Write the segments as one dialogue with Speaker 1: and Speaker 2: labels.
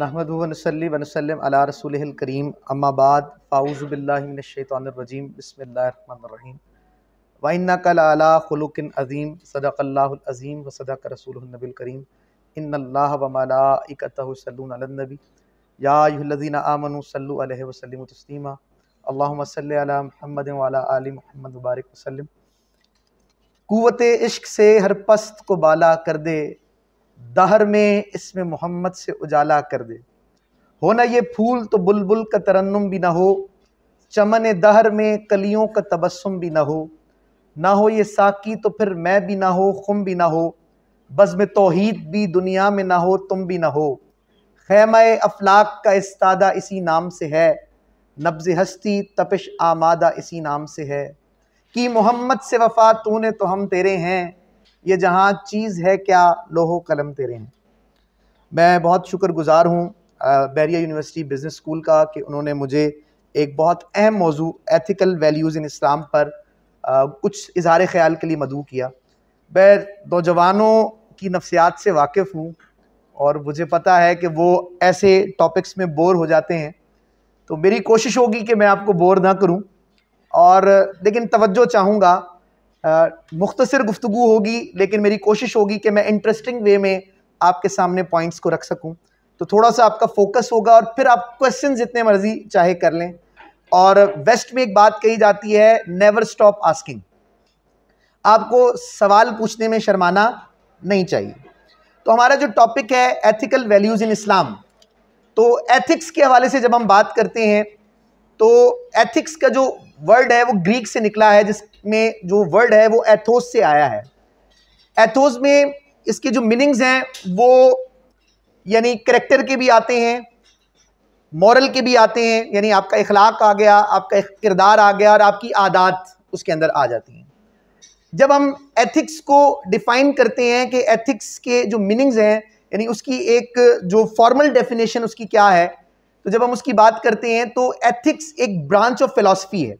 Speaker 1: नहमद वनसलम अला रसूल करीम अम्माबाद फ़ाउज़बिल्लाशैतरजीम बसमीम वाइन कल अला खलुकिन अज़ीम सदाकल्लाज़ीम व सदाक रसूल करीम इन वमलाकतनबी यादीन आमन सल्लु वसलम तस्लिमा अल्लाम सल महमद वाली महमद मुबारक वसलम क़वत इश्क से हर पस्त को बाला कर दे दहर में इसमें मोहम्मद से उजाला कर दे हो ना ये फूल तो बुलबुल का तरन्नुम भी ना हो चमन दहर में कलियों का तबस्सुम भी ना हो ना हो ये साकी तो फिर मैं भी ना हो खुम भी ना हो बज़म तोहीद भी दुनिया में ना हो तुम भी ना हो खैम अफलाक का इस्तादा इसी नाम से है नब्ज़ हस्ती तपिश आमादा इसी नाम से है कि मोहम्मद से वफ़ा तूने तो हम तेरे हैं ये जहाँ चीज़ है क्या लोहो कलम तेरे हैं मैं बहुत शुक्रगुजार हूँ बैरिया यूनिवर्सिटी बिज़नेस स्कूल का कि उन्होंने मुझे एक बहुत अहम मौजू एथिकल वैल्यूज़ इन इस्लाम पर आ, कुछ इजहार ख्याल के लिए मदू किया मैं नौजवानों की नफ्सियात से वाकिफ़ हूँ और मुझे पता है कि वो ऐसे टॉपिक्स में बोर हो जाते हैं तो मेरी कोशिश होगी कि मैं आपको बोर ना करूं और लेकिन तवज्जो चाहूँगा मुख्तर गुफ्तु होगी लेकिन मेरी कोशिश होगी कि मैं इंटरेस्टिंग वे में आपके सामने पॉइंट्स को रख सकूँ तो थोड़ा सा आपका फोकस होगा और फिर आप क्वेश्चन जितने मर्जी चाहे कर लें और वेस्ट में एक बात कही जाती है नेवर स्टॉप आस्किंग आपको सवाल पूछने में शर्माना नहीं चाहिए तो हमारा जो टॉपिक है एथिकल वैल्यूज़ इन इस्लाम तो एथिक्स के हवाले से जब हम बात करते हैं तो एथिक्स का जो वर्ड है वो ग्रीक से निकला है जिसमें जो वर्ड है वो एथोस से आया है एथोस में इसके जो मीनिंग्स हैं वो यानी करेक्टर के भी आते हैं मॉरल के भी आते हैं यानी आपका इखलाक आ गया आपका किरदार आ गया और आपकी आदात उसके अंदर आ जाती हैं जब हम एथिक्स को डिफ़ाइन करते हैं कि एथिक्स के जो मीनिंग्स हैं यानी उसकी एक जो फॉर्मल डेफिनेशन उसकी क्या है तो जब हम उसकी बात करते हैं तो एथिक्स एक ब्रांच ऑफ फिलासफी है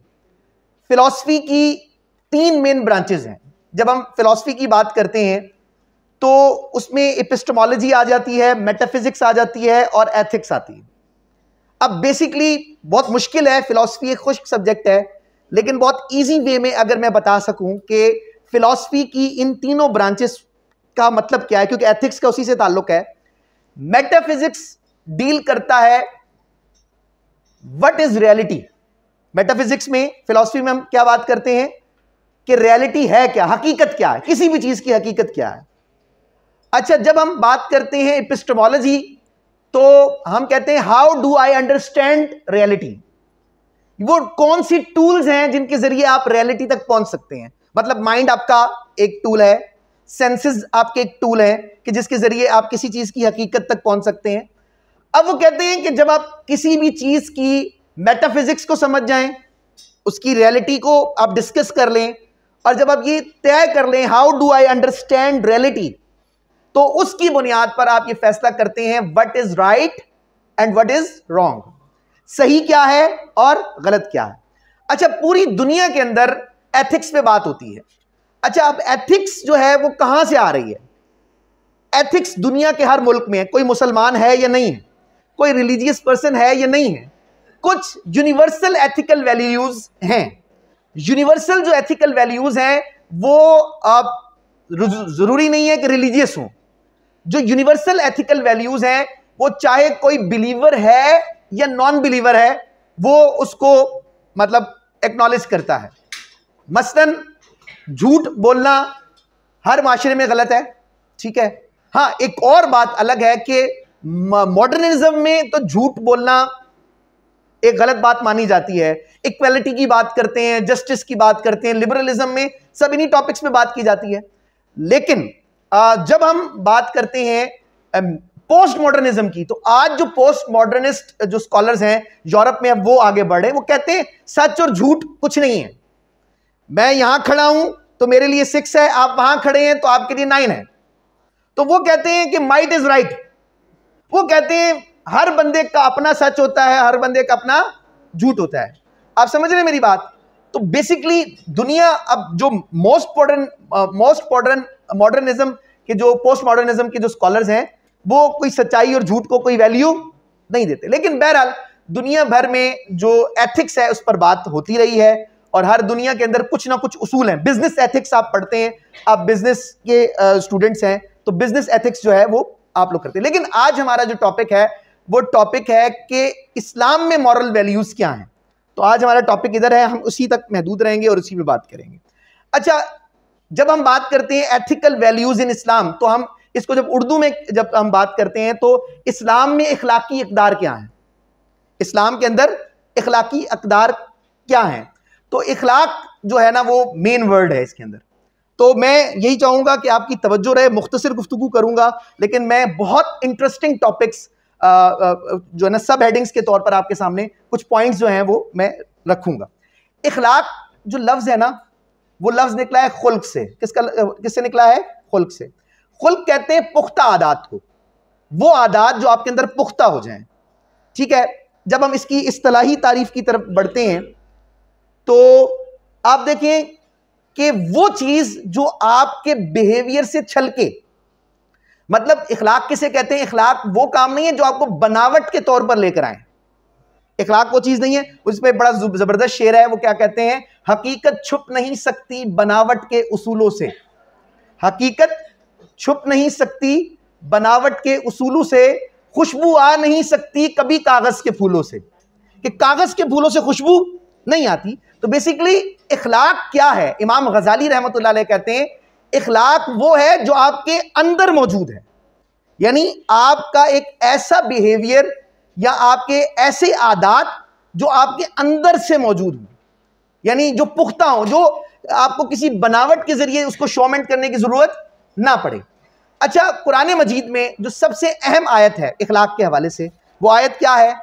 Speaker 1: फिलॉसफी की तीन मेन ब्रांचेज हैं जब हम फिलॉसफी की बात करते हैं तो उसमें एपिस्टमोलॉजी आ जाती है मेटाफिजिक्स आ जाती है और एथिक्स आती है अब बेसिकली बहुत मुश्किल है फिलॉसफी एक खुश्क सब्जेक्ट है लेकिन बहुत ईजी वे में अगर मैं बता सकूं कि फिलॉसफी की इन तीनों ब्रांचेस का मतलब क्या है क्योंकि एथिक्स का उसी से ताल्लुक है मेटाफिजिक्स डील करता है वट इज रियलिटी मेटाफिजिक्स में फिलोसफी में हम क्या बात करते हैं कि रियलिटी है क्या हकीकत क्या है किसी भी चीज़ की हकीकत क्या है अच्छा जब हम बात करते हैं एपिस्टमोलॉजी तो हम कहते हैं how do I understand reality वो कौन सी टूल्स हैं जिनके जरिए आप रियलिटी तक पहुंच सकते हैं मतलब माइंड आपका एक टूल है सेंसेस आपके एक टूल है कि जिसके जरिए आप किसी चीज़ की हकीकत तक पहुंच सकते हैं अब वो कहते हैं कि जब आप किसी भी चीज़ की मेटाफिजिक्स को समझ जाएं उसकी रियलिटी को आप डिस्कस कर लें और जब आप ये तय कर लें how do I understand reality तो उसकी बुनियाद पर आप ये फैसला करते हैं what is right and what is wrong सही क्या है और गलत क्या है अच्छा पूरी दुनिया के अंदर एथिक्स पे बात होती है अच्छा अब एथिक्स जो है वो कहां से आ रही है एथिक्स दुनिया के हर मुल्क में है कोई मुसलमान है या नहीं है कोई रिलीजियस पर्सन है या नहीं है कुछ यूनिवर्सल एथिकल वैल्यूज हैं यूनिवर्सल जो एथिकल वैल्यूज हैं वो आप ज़रूरी नहीं है कि रिलीजियस हो जो यूनिवर्सल एथिकल वैल्यूज हैं वो चाहे कोई बिलीवर है या नॉन बिलीवर है वो उसको मतलब एक्नॉलेज करता है मसलन झूठ बोलना हर माशरे में गलत है ठीक है हाँ एक और बात अलग है कि मॉडर्निज्म में तो झूठ बोलना एक गलत बात मानी जाती है इक्वेलिटी की बात करते हैं जस्टिस की बात करते हैं लिबरलिज्म में सब इन्हीं टॉपिक्स में बात की जाती है लेकिन जब हम बात करते हैं पोस्ट मॉडर्निज्म की तो आज जो पोस्ट मॉडर्निस्ट जो स्कॉलर्स हैं यूरोप में अब वो आगे बढ़े वो कहते हैं सच और झूठ कुछ नहीं है मैं यहां खड़ा हूं तो मेरे लिए सिक्स है आप वहां खड़े हैं तो आपके लिए नाइन है तो वो कहते हैं कि माइट इज राइट वो कहते हैं हर बंदे का अपना सच होता है हर बंदे का अपना झूठ होता है आप समझ रहे हैं मेरी बात तो बेसिकली दुनिया अब जो most modern most modern modernism के जो पोस्ट मॉडर्निज्म के जो स्कॉलर्स हैं वो कोई सच्चाई और झूठ को कोई वैल्यू नहीं देते लेकिन बहरहाल दुनिया भर में जो एथिक्स है उस पर बात होती रही है और हर दुनिया के अंदर कुछ ना कुछ उसूल हैं बिजनेस एथिक्स आप पढ़ते हैं आप बिजनेस के स्टूडेंट्स हैं तो बिजनेस एथिक्स जो है वो आप लोग करते हैं लेकिन आज हमारा जो टॉपिक है वो टॉपिक है कि इस्लाम में मॉरल वैल्यूज़ क्या हैं तो आज हमारा टॉपिक इधर है हम उसी तक महदूद रहेंगे और उसी में बात करेंगे अच्छा जब हम बात करते हैं एथिकल वैल्यूज़ इन इस्लाम तो हम इसको जब उर्दू में जब हम बात करते हैं तो इस्लाम में इखलाकी अकदार क्या है इस्लाम के अंदर इखलाकी अकदार क्या है तो इखलाक जो है ना वो मेन वर्ड है इसके अंदर तो मैं यही चाहूँगा कि आपकी तवज्जो रहे मुख्तसर गुफ्तु करूँगा लेकिन मैं बहुत इंटरेस्टिंग टॉपिक्स जो है ना सब हेडिंग्स के तौर पर आपके सामने कुछ पॉइंट्स जो हैं वो मैं रखूंगा इखलाक जो लफ्ज़ है ना वो लफ्ज़ निकला है खुल्क से किसका किससे निकला है खुल्क से खुल्क कहते हैं पुख्ता आदात को वो आदात जो आपके अंदर पुख्ता हो जाए ठीक है जब हम इसकी असलाही तारीफ की तरफ बढ़ते हैं तो आप देखें कि वो चीज़ जो आपके बिहेवियर से छलके मतलब इखलाक किसे कहते हैं इखलाक वो काम नहीं है जो आपको बनावट के तौर पर लेकर आए इखलाक वो चीज़ नहीं है उस पर बड़ा ज़बरदस्त शेर है वो क्या कहते हैं हकीकत छुप नहीं सकती बनावट के उसूलों से हकीकत छुप नहीं सकती बनावट के उसूलों से खुशबू आ नहीं सकती कभी कागज़ के फूलों से कि कागज़ के फूलों से खुशबू नहीं आती तो बेसिकली इखलाक क्या है इमाम गजाली रहमत कहते हैं इखलाक वो है जो आपके अंदर मौजूद है यानी आपका एक ऐसा बिहेवियर या आपके ऐसे आदात जो आपके अंदर से मौजूद हो यानी जो पुख्ता हो जो आपको किसी बनावट के ज़रिए उसको शोमेंट करने की ज़रूरत ना पड़े अच्छा कुरान मजीद में जो सबसे अहम आयत है इखलाक के हवाले से वो आयत क्या है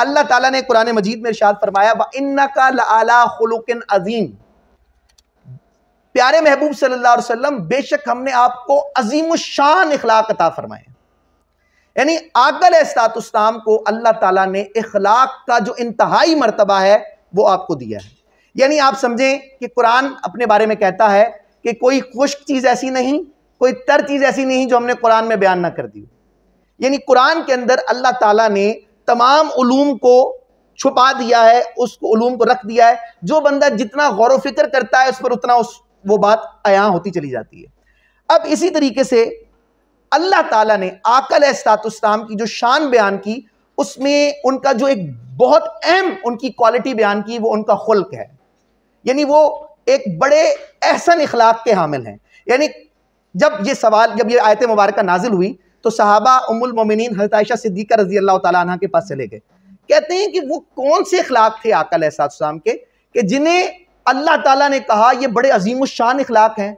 Speaker 1: अल्लाह ताला ने कुरान मजीद में इरशाद फरमाया व इन्ना का खुलुकिन अजीम प्यारे महबूब सल्लल्लाहु अलैहि वसल्लम बेशक हमने आपको अजीम शान इखलाक अता फरमाए यानी आकल एस्तातुस्ताम को अल्लाह ताला ने इखलाक का जो इंतहाई मरतबा है वो आपको दिया है यानी आप समझें कि कुरान अपने बारे में कहता है कि कोई खुश्क चीज़ ऐसी नहीं कोई तर चीज़ ऐसी नहीं जो हमने कुरान में बयान ना कर दी यानी कुरान के अंदर अल्लाह ताला ने तमाम उलूम को छुपा दिया है उसको उलूम को रख दिया है जो बंदा जितना गौर व फिक्र करता है उस पर उतना उस वो बात अया होती चली जाती है अब इसी तरीके से अल्लाह ताला ने आकल एस्तातुस्ताम की जो शान बयान की उसमें उनका जो एक बहुत अहम उनकी क्वालिटी बयान की वो उनका खुल्क है यानी वो एक बड़े एहसन इखलाक के हामिल हैं यानी जब ये सवाल जब ये आयत मुबारक नाजिल हुई तो साहबा उमुलमिन हजरतशा सिद्दीक़ा रजी अल्लाह ताली के पास चले गए कहते हैं कि वो कौन से अखलाक थे आकल एहसास के जिन्हें अल्लाह ताला ने कहा ये बड़े अजीम शान अखलाक हैं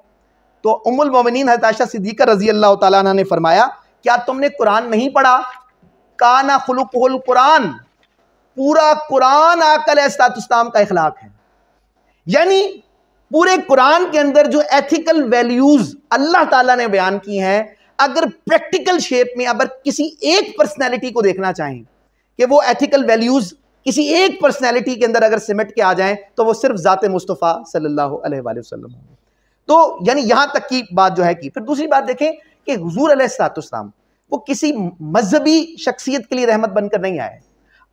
Speaker 1: तो उमुल ममिन हताशा सिद्दीक रजी अल्लाह ताला ने फरमाया क्या तुमने कुरान नहीं पढ़ा काना खलुकुल कुरान पूरा कुरान आकल इस्लाम का अखलाक है यानी पूरे कुरान के अंदर जो एथिकल वैल्यूज़ अल्लाह ताला ने बयान की हैं अगर प्रैक्टिकल शेप में अगर किसी एक पर्सनैलिटी को देखना चाहें कि वो एथिकल वैल्यूज़ किसी एक पर्सनैलिटी के अंदर अगर सिमट के आ जाए तो वो सिर्फ ज़ात मुस्तफ़ा सल्ला वसलम तो यानी यहाँ तक की बात जो है कि फिर दूसरी बात देखें कि हजूर अलैहिस्सलाम वो किसी मजहबी शख्सियत के लिए रहमत बनकर नहीं आए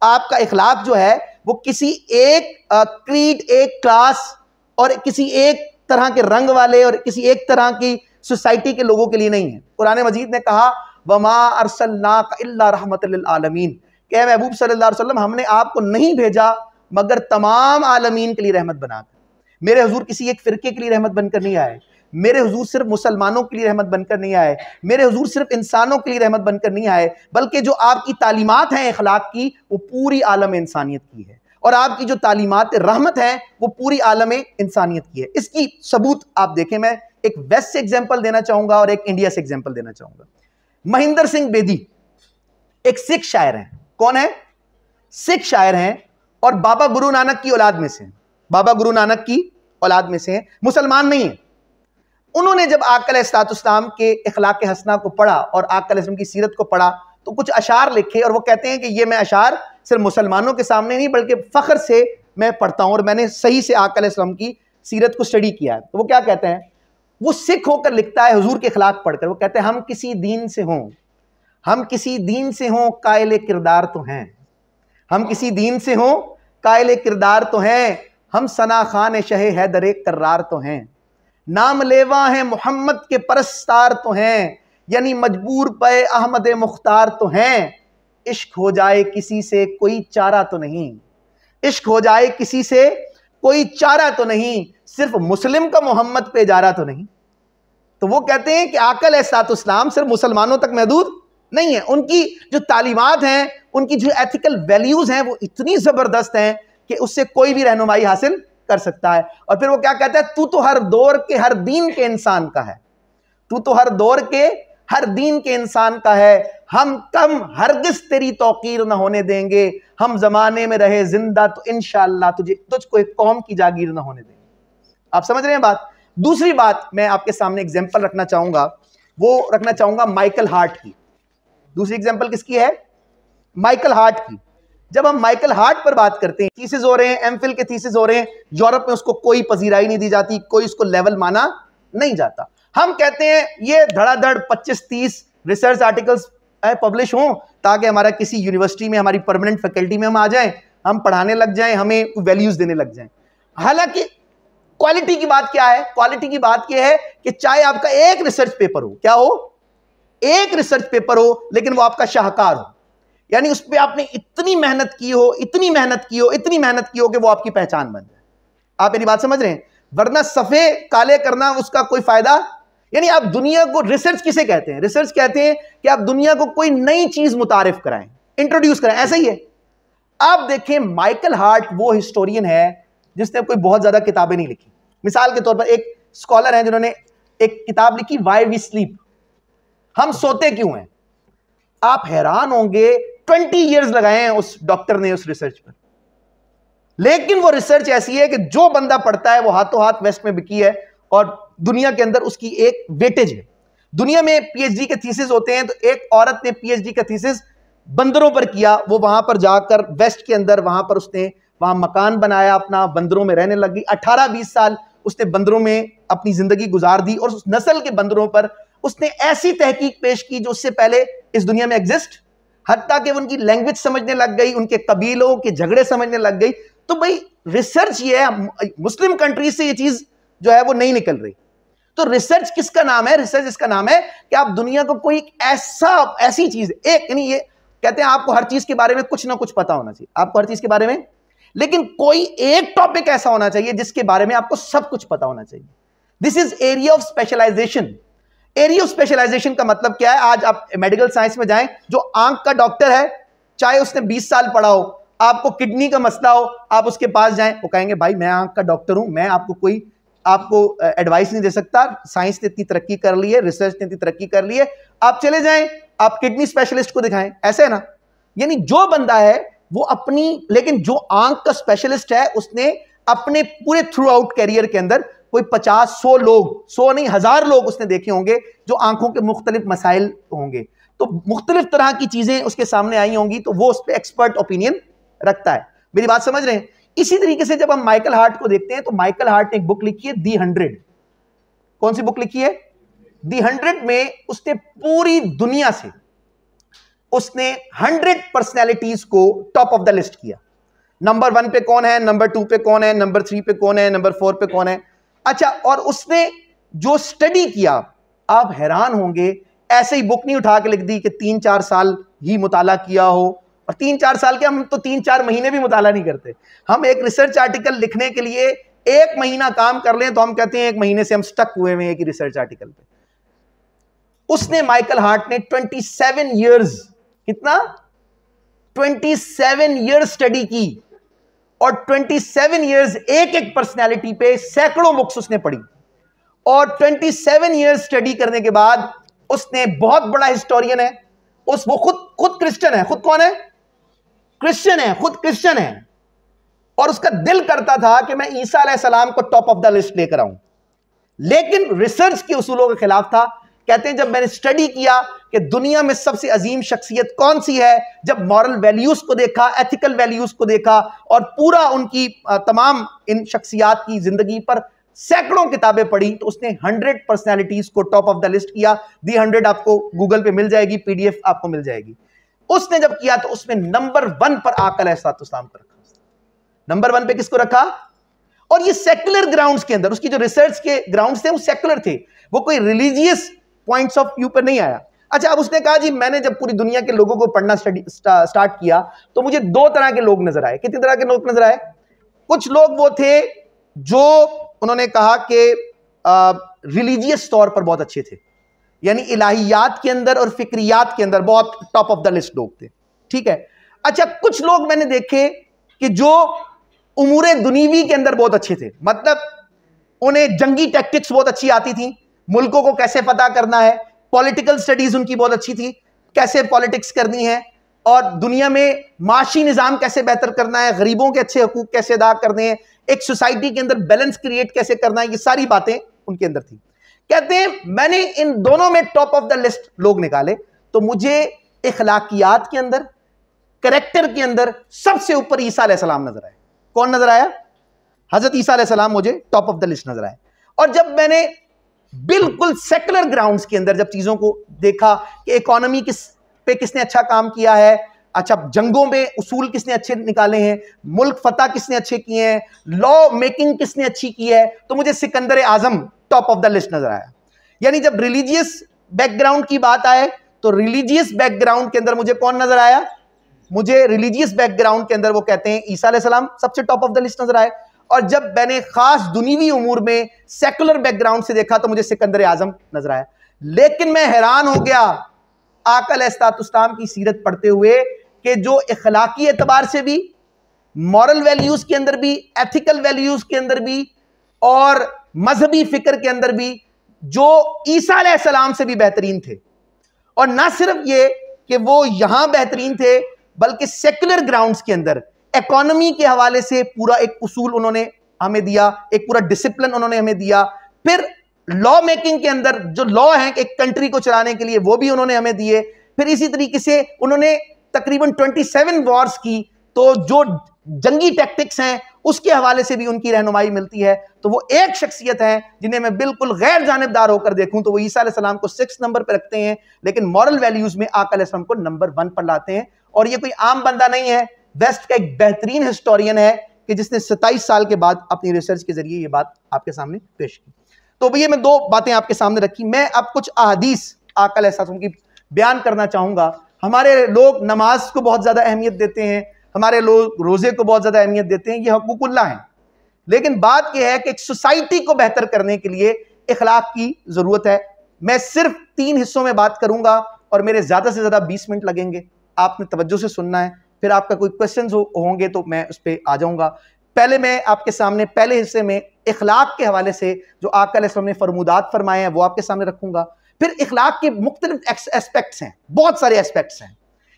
Speaker 1: आपका इखलाक जो है वो किसी एक क्रीड एक क्लास और किसी एक तरह के रंग वाले और किसी एक तरह की सोसाइटी के लोगों के लिए नहीं है कुरान मजीद ने कहा वमा अरसल्ला रहमत आलमीन कि महबूब सल्लाम हमने आपको नहीं भेजा मगर तमाम आलमीन के लिए रहमत बनाकर मेरे हजूर किसी एक फ़िरके के लिए रहमत बनकर नहीं आए मेरे हजूर सिर्फ मुसलमानों के लिए रहमत बनकर नहीं आए मेरे हजूर सिर्फ इंसानों के लिए रहमत बनकर नहीं आए बल्कि जो आपकी तालीमत हैं अखलाक की वो पूरी आलम इंसानियत की है और आपकी जो तालीमत रहमत है वो पूरी आलम इंसानियत की है इसकी सबूत आप देखें मैं एक वेस्ट से एग्जाम्पल देना चाहूंगा और एक इंडिया से एग्जाम्पल देना चाहूंगा महेंद्र सिंह बेदी एक सिख शायर हैं कौन है सिख शायर हैं और बाबा गुरु नानक की औलाद में से बाबा गुरु नानक की औलाद में से हैं मुसलमान नहीं है उन्होंने जब आकल इस्लाम के अखलाक हसना को पढ़ा और आकल इसम की सीरत को पढ़ा तो कुछ अशार लिखे और वो कहते हैं कि ये मैं अशार सिर्फ मुसलमानों के सामने नहीं बल्कि फ़ख्र से मैं पढ़ता हूँ और मैंने सही से आकल इसम की सीरत को स्टडी किया है तो वो क्या कहते हैं वो सिख होकर लिखता है हजूर के खिलाफ पढ़कर वो कहते हैं हम किसी दीन से हों हम किसी दीन से हों कायल किरदार तो हैं हम किसी दीन से हों कायल किरदार तो हैं हम सना खान शह हैदर करार तो हैं नाम लेवा हैं मोहम्मद के परस्तार तो हैं यानी मजबूर पे अहमद मुख्तार तो हैं इश्क हो जाए किसी से कोई चारा तो नहीं इश्क हो जाए किसी से कोई चारा तो नहीं सिर्फ मुस्लिम का मोहम्मद पे जारा तो नहीं तो वो कहते हैं कि आकल है सात इस्लाम सिर्फ मुसलमानों तक महदूद नहीं है उनकी जो तालीमत हैं उनकी जो एथिकल वैल्यूज़ हैं वो इतनी ज़बरदस्त हैं कि उससे कोई भी रहनुमाई हासिल कर सकता है और फिर वो क्या कहता है तू तो हर दौर के हर दीन के इंसान का है तू तो हर दौर के हर दीन के इंसान का है हम कम हरगिज तेरी तोकीर ना होने देंगे हम जमाने में रहे जिंदा तो इन तुझे तुझको एक कौम की जागीर ना होने देंगे आप समझ रहे हैं बात दूसरी बात मैं आपके सामने एग्जाम्पल रखना चाहूंगा वो रखना चाहूंगा माइकल हार्ट की दूसरी एग्जाम्पल किसकी है माइकल हार्ट की जब हम माइकल हार्ट पर बात करते हैं थीसिस हो रहे हैं एम के थीसिस हो रहे हैं यूरोप में उसको कोई पजीराई नहीं दी जाती कोई उसको लेवल माना नहीं जाता हम कहते हैं ये धड़ाधड़ 25-30 रिसर्च आर्टिकल्स पब्लिश हों ताकि हमारा किसी यूनिवर्सिटी में हमारी परमानेंट फैकल्टी में हम आ जाएं हम पढ़ाने लग जाएं हमें वैल्यूज देने लग जाएं हालांकि क्वालिटी की बात क्या है क्वालिटी की बात यह है कि चाहे आपका एक रिसर्च पेपर हो क्या हो एक रिसर्च पेपर हो लेकिन वो आपका शाहकार हो यानी उस पर आपने इतनी मेहनत की हो इतनी मेहनत की हो इतनी मेहनत की हो कि वो आपकी पहचान बन जाए आप मेरी बात समझ रहे हैं वरना सफ़े काले करना उसका कोई फ़ायदा यानी आप दुनिया को रिसर्च किसे कहते हैं रिसर्च कहते हैं कि आप दुनिया को कोई नई चीज़ मुतारफ कराएं इंट्रोड्यूस कराएं ऐसा ही है आप देखें माइकल हार्ट वो हिस्टोरियन है जिसने कोई बहुत ज़्यादा किताबें नहीं लिखी मिसाल के तौर पर एक स्कॉलर है जिन्होंने एक किताब लिखी वाई वी स्लीप हम सोते क्यों हैं आप हैरान होंगे ट्वेंटी ईयर्स लगाए हैं उस डॉक्टर ने उस रिसर्च पर लेकिन वो रिसर्च ऐसी है कि जो बंदा पढ़ता है वो हाथों हाथ वेस्ट में बिकी है और दुनिया के अंदर उसकी एक वेटेज है दुनिया में पीएचडी के थीसिस होते हैं तो एक औरत ने पीएचडी का थीसिस बंदरों पर किया वो वहां पर जाकर वेस्ट के अंदर वहां पर उसने वहां मकान बनाया अपना बंदरों में रहने लगी अठारह बीस साल उसने बंदरों में अपनी जिंदगी गुजार दी और उस नस्ल के बंदरों पर उसने ऐसी तहकीक पेश की जो उससे पहले इस दुनिया में एग्जिस्ट हत्या कि उनकी लैंग्वेज समझने लग गई उनके कबीलों के झगड़े समझने लग गई तो भाई रिसर्च ये है मुस्लिम कंट्रीज से ये चीज़ जो है वो नहीं निकल रही तो रिसर्च किसका नाम है रिसर्च इसका नाम है कि आप दुनिया को कोई ऐसा ऐसी चीज एक यानी ये कहते हैं आपको हर चीज के बारे में कुछ ना कुछ पता होना चाहिए आपको हर चीज के बारे में लेकिन कोई एक टॉपिक ऐसा होना चाहिए जिसके बारे में आपको सब कुछ पता होना चाहिए this is area of specialization area specialization का मतलब क्या है आज आप मेडिकल साइंस में जाएं जो आंख का डॉक्टर है चाहे उसने 20 साल पढ़ा हो आपको किडनी का मसला हो आप उसके पास जाएं वो कहेंगे भाई मैं आंख का डॉक्टर हूं मैं आपको कोई आपको एडवाइस नहीं दे सकता साइंस ने इतनी तरक्की कर ली है रिसर्च ने इतनी तरक्की कर ली है आप चले जाएं आप किडनी स्पेशलिस्ट को दिखाएं ऐसे है ना यानी जो बंदा है वो अपनी लेकिन जो आंख का स्पेशलिस्ट है उसने अपने पूरे थ्रू आउट कैरियर के अंदर कोई पचास सौ लोग सौ नहीं हज़ार लोग उसने देखे होंगे जो आंखों के मुख्तलिफ मसाइल होंगे तो मुख्तलिफ तरह की चीज़ें उसके सामने आई होंगी तो वो उस पर एक्सपर्ट ओपिनियन रखता है मेरी बात समझ रहे हैं इसी तरीके से जब हम माइकल हार्ट को देखते हैं तो माइकल हार्ट ने एक बुक लिखी है दी हंड्रेड कौन सी बुक लिखी है दी हंड्रेड में उसने पूरी दुनिया से उसने हंड्रेड पर्सनैलिटीज को टॉप ऑफ द लिस्ट किया नंबर वन पे कौन है नंबर टू पे कौन है नंबर थ्री पे कौन है नंबर फोर पे कौन है अच्छा और उसने जो स्टडी किया आप हैरान होंगे ऐसे ही बुक नहीं उठा के लिख दी कि तीन चार साल ही मुताला किया हो और तीन चार साल के हम तो तीन चार महीने भी मुताला नहीं करते हम एक रिसर्च आर्टिकल लिखने के लिए एक महीना काम कर लें तो हम कहते हैं एक महीने से हम स्टक हुए हैं एक रिसर्च आर्टिकल पे उसने माइकल हार्ट ने 27 इयर्स कितना 27 इयर्स स्टडी की और 27 सेवन ईयर्स एक एक पर्सनैलिटी पे सैकड़ों बुक्स उसने पढ़ी और 27 सेवन ईयर्स स्टडी करने के बाद उसने बहुत बड़ा हिस्टोरियन है उस वो खुद खुद क्रिश्चियन है खुद कौन है क्रिश्चियन है खुद क्रिश्चियन है और उसका दिल करता था कि मैं ईसा सलाम को टॉप ऑफ द लिस्ट लेकर आऊं लेकिन रिसर्च के उसूलों के खिलाफ था कहते हैं जब मैंने स्टडी किया कि दुनिया में सबसे अजीम शख्सियत कौन सी है जब मॉरल वैल्यूज़ को देखा एथिकल वैल्यूज़ को देखा और पूरा उनकी तमाम इन शख्सियात की ज़िंदगी पर सैकड़ों किताबें पढ़ी तो उसने हंड्रेड पर्सनैलिटीज़ को टॉप ऑफ द लिस्ट किया दी हंड्रेड आपको गूगल पे मिल जाएगी पीडीएफ आपको मिल जाएगी उसने जब किया तो उसमें नंबर वन पर आकल अहसातुस्लाम को रखा नंबर वन पे किसको रखा और ये सेकुलर ग्राउंड्स के अंदर उसकी जो रिसर्च के ग्राउंड्स थे वो सेकुलर थे वो कोई रिलीजियस पॉइंट्स ऑफ व्यू पर नहीं आया अच्छा अब उसने कहा जी मैंने जब पूरी दुनिया के लोगों को पढ़ना स्टार्ट किया तो मुझे दो तरह के लोग नजर आए कितनी तरह के लोग नजर आए कुछ लोग वो थे जो उन्होंने कहा कि रिलीजियस तौर पर बहुत अच्छे थे यानी इलाहियात के अंदर और फिक्रियात के अंदर बहुत टॉप ऑफ द लिस्ट लोग थे ठीक है अच्छा कुछ लोग मैंने देखे कि जो उमूर दुनीवी के अंदर बहुत अच्छे थे मतलब उन्हें जंगी टैक्टिक्स बहुत अच्छी आती थी मुल्कों को कैसे पता करना है पॉलिटिकल स्टडीज उनकी बहुत अच्छी थी कैसे पॉलिटिक्स करनी है और दुनिया में माशी निज़ाम कैसे बेहतर करना है गरीबों के अच्छे हकूक कैसे अदा करने हैं एक सोसाइटी के अंदर बैलेंस क्रिएट कैसे करना है ये सारी बातें उनके अंदर थी कहते हैं मैंने इन दोनों में टॉप ऑफ द लिस्ट लोग निकाले तो मुझे इखलाकियात के अंदर करेक्टर के अंदर सबसे ऊपर ईसा सलाम नजर आए कौन नजर आया हजरत ईसा सलाम मुझे टॉप ऑफ द लिस्ट नजर आए और जब मैंने बिल्कुल सेकुलर ग्राउंड्स के अंदर जब चीज़ों को देखा कि इकोनॉमी किस पे किसने अच्छा काम किया है अच्छा जंगों में उसूल किसने अच्छे निकाले हैं मुल्क फतह किसने अच्छे किए हैं लॉ मेकिंग किसने अच्छी की है तो मुझे Sikandar Azam top of the list नजर आया यानी जब रिलीजियस बैकग्राउंड की बात आए तो रिलीजियस बैकग्राउंड के अंदर मुझे कौन नजर आया मुझे रिलीजियस बैकग्राउंड के अंदर वो कहते हैं ईसा सलाम सबसे टॉप ऑफ द लिस्ट नजर आए और जब मैंने खास दुनिया उमूर में सेकुलर बैकग्राउंड से देखा तो मुझे सिकंदर आजम नजर आया लेकिन मैं हैरान हो गया आकल एस्तातुस्तान की सीरत पढ़ते हुए कि जो इखलाकी एतबार से भी मॉरल वैल्यूज़ के अंदर भी एथिकल वैल्यूज़ के अंदर भी और मजहबी फ़िक्र के अंदर भी जो ईसा सलाम से भी बेहतरीन थे और ना सिर्फ ये कि वो यहां बेहतरीन थे बल्कि सेकुलर ग्राउंड्स के अंदर इकोनॉमी के हवाले से पूरा एक उसूल उन्होंने हमें दिया एक पूरा डिसिप्लिन उन्होंने हमें दिया फिर लॉ मेकिंग के अंदर जो लॉ है एक कंट्री को चलाने के लिए वो भी उन्होंने हमें दिए फिर इसी तरीके से उन्होंने तकरीबन 27 वॉर्स की तो जो जंगी टैक्टिक्स हैं उसके हवाले से भी उनकी रहनुमाई मिलती है तो वो एक शख्सियत है जिन्हें मैं बिल्कुल गैर जानबदार होकर देखूं तो वो ईसा सलाम को सिक्स नंबर पर रखते हैं लेकिन मॉरल वैल्यूज़ में आकलम को नंबर वन पर लाते हैं और ये कोई आम बंदा नहीं है वेस्ट का एक बेहतरीन हिस्टोरियन है कि जिसने सत्ताईस साल के बाद अपनी रिसर्च के जरिए ये बात आपके सामने पेश की तो भैया मैं दो बातें आपके सामने रखी मैं अब कुछ अहदीस आकल एहसास की बयान करना चाहूँगा हमारे लोग नमाज को बहुत ज़्यादा अहमियत देते हैं हमारे लोग रोज़े को बहुत ज़्यादा अहमियत देते हैं ये हकूकुल्ला है लेकिन बात यह है कि एक सोसाइटी को बेहतर करने के लिए इखलाक की ज़रूरत है मैं सिर्फ तीन हिस्सों में बात करूंगा और मेरे ज़्यादा से ज़्यादा बीस मिनट लगेंगे आपने तवज्जो से सुनना है फिर आपका कोई क्वेश्चन हो, होंगे तो मैं उस पर आ जाऊँगा पहले मैं आपके सामने पहले हिस्से में इखलाक के हवाले से जो आका ने फरमुदात फरमाए हैं वो आपके सामने रखूँगा फिर इखलाक के मुख्तलिफ एस्पेक्ट्स हैं बहुत सारे एस्पेक्ट्स हैं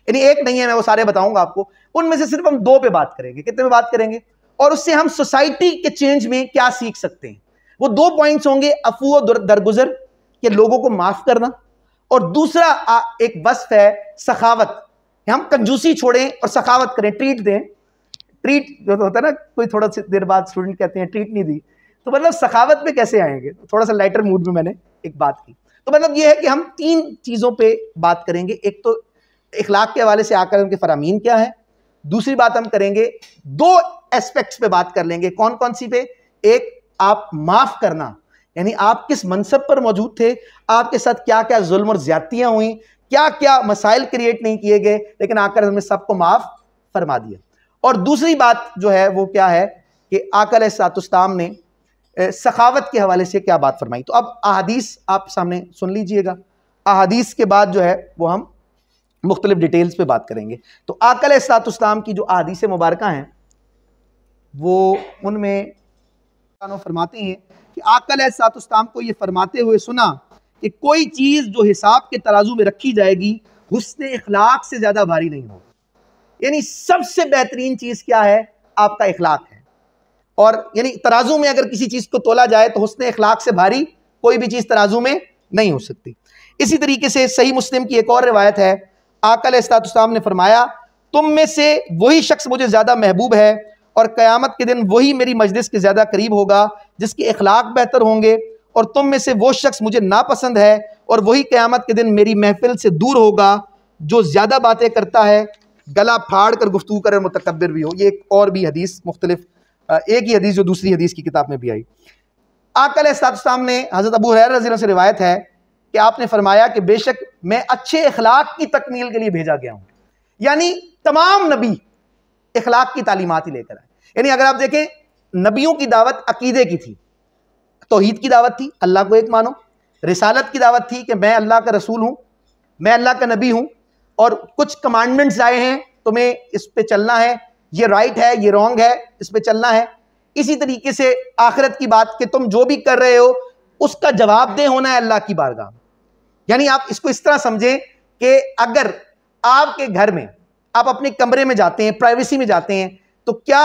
Speaker 1: यानी एक नहीं है मैं वो सारे बताऊंगा आपको उनमें से सिर्फ हम दो पे बात करेंगे कितने पे बात करेंगे और उससे हम सोसाइटी के चेंज में क्या सीख सकते हैं वो दो पॉइंट्स होंगे अफू और दरगुजर के लोगों को माफ करना और दूसरा एक वस्फ है सखावत हम कंजूसी छोड़ें और सखावत करें ट्रीट दें ट्रीट जो होता है ना कोई थोड़ा सी देर बाद स्टूडेंट कहते हैं ट्रीट नहीं दी तो मतलब सखावत में कैसे आएंगे तो थोड़ा सा लाइटर मूड में मैंने एक बात की तो मतलब ये है कि हम तीन चीज़ों पर बात करेंगे एक तो इखलाक के हवाले से आकर उनके फरामीन क्या है दूसरी बात हम करेंगे दो एस्पेक्ट्स पे बात कर लेंगे कौन कौन सी पे एक आप माफ़ करना यानी आप किस मनसब पर मौजूद थे आपके साथ क्या क्या जुल्म और ज्यादतियां हुई क्या क्या मसाइल क्रिएट नहीं किए गए लेकिन आकर हमने सबको माफ फरमा दिया और दूसरी बात जो है वो क्या है कि आकल सातुस्ताम ने सखावत के हवाले से क्या बात फरमाई तो अब अहदीस आप सामने सुन लीजिएगा अदीस के बाद जो है वो हम मुख्तलिफ डिटेल्स पे बात करेंगे तो आकल सातुस्ताम की जो अदीस मुबारक हैं वो उनमें फरमाते हैं कि आकल सातुस्ताम को ये फरमाते हुए सुना कि कोई चीज़ जो हिसाब के तराजू में रखी जाएगी हुसन इखलाक से ज़्यादा भारी नहीं हो यानी सबसे बेहतरीन चीज़ क्या है आपका इखलाक है और यानी तराजू में अगर किसी चीज़ को तोला जाए तो हुसन इखलाक से भारी कोई भी चीज़ तराजू में नहीं हो सकती इसी तरीके से सही मुस्लिम की एक और रिवायत है आकल इसलाम ने फरमाया तुम में से वही शख्स मुझे ज़्यादा महबूब है और क़यामत के दिन वही मेरी मजलिस के ज़्यादा करीब होगा जिसके अखलाक बेहतर होंगे और तुम में से वो शख्स मुझे नापसंद है और वही क़्यामत के दिन मेरी महफिल से दूर होगा जो ज़्यादा बातें करता है गला फाड़ कर गुफ्तू कर मतकबर भी हो ये एक और भी हदीस मुख्तलिफ एक ही हदीस जो दूसरी हदीस की किताब में भी आई आकल साहब ने हज़रत अबू रजी से रिवायत है कि आपने फरमाया कि बेशक मैं अच्छे अखलाक की तकमील के लिए भेजा गया हूँ यानी तमाम नबी अखलाक की तालीमत ही लेकर आए यानी अगर आप देखें नबियों की दावत अकीदे की थी तोहद की दावत थी अल्लाह को एक मानो रिसालत की दावत थी कि मैं अल्लाह का रसूल हूँ मैं अल्लाह का नबी हूँ और कुछ कमांडमेंट्स आए हैं तुम्हें इस पर चलना है ये राइट है ये रॉन्ग है इस पर चलना है इसी तरीके से आखिरत की बात कि तुम जो भी कर रहे हो उसका जवाब दे होना है अल्लाह की बारगाह यानी आप इसको इस तरह समझें कि अगर आपके घर में आप अपने कमरे में जाते हैं प्राइवेसी में जाते हैं तो क्या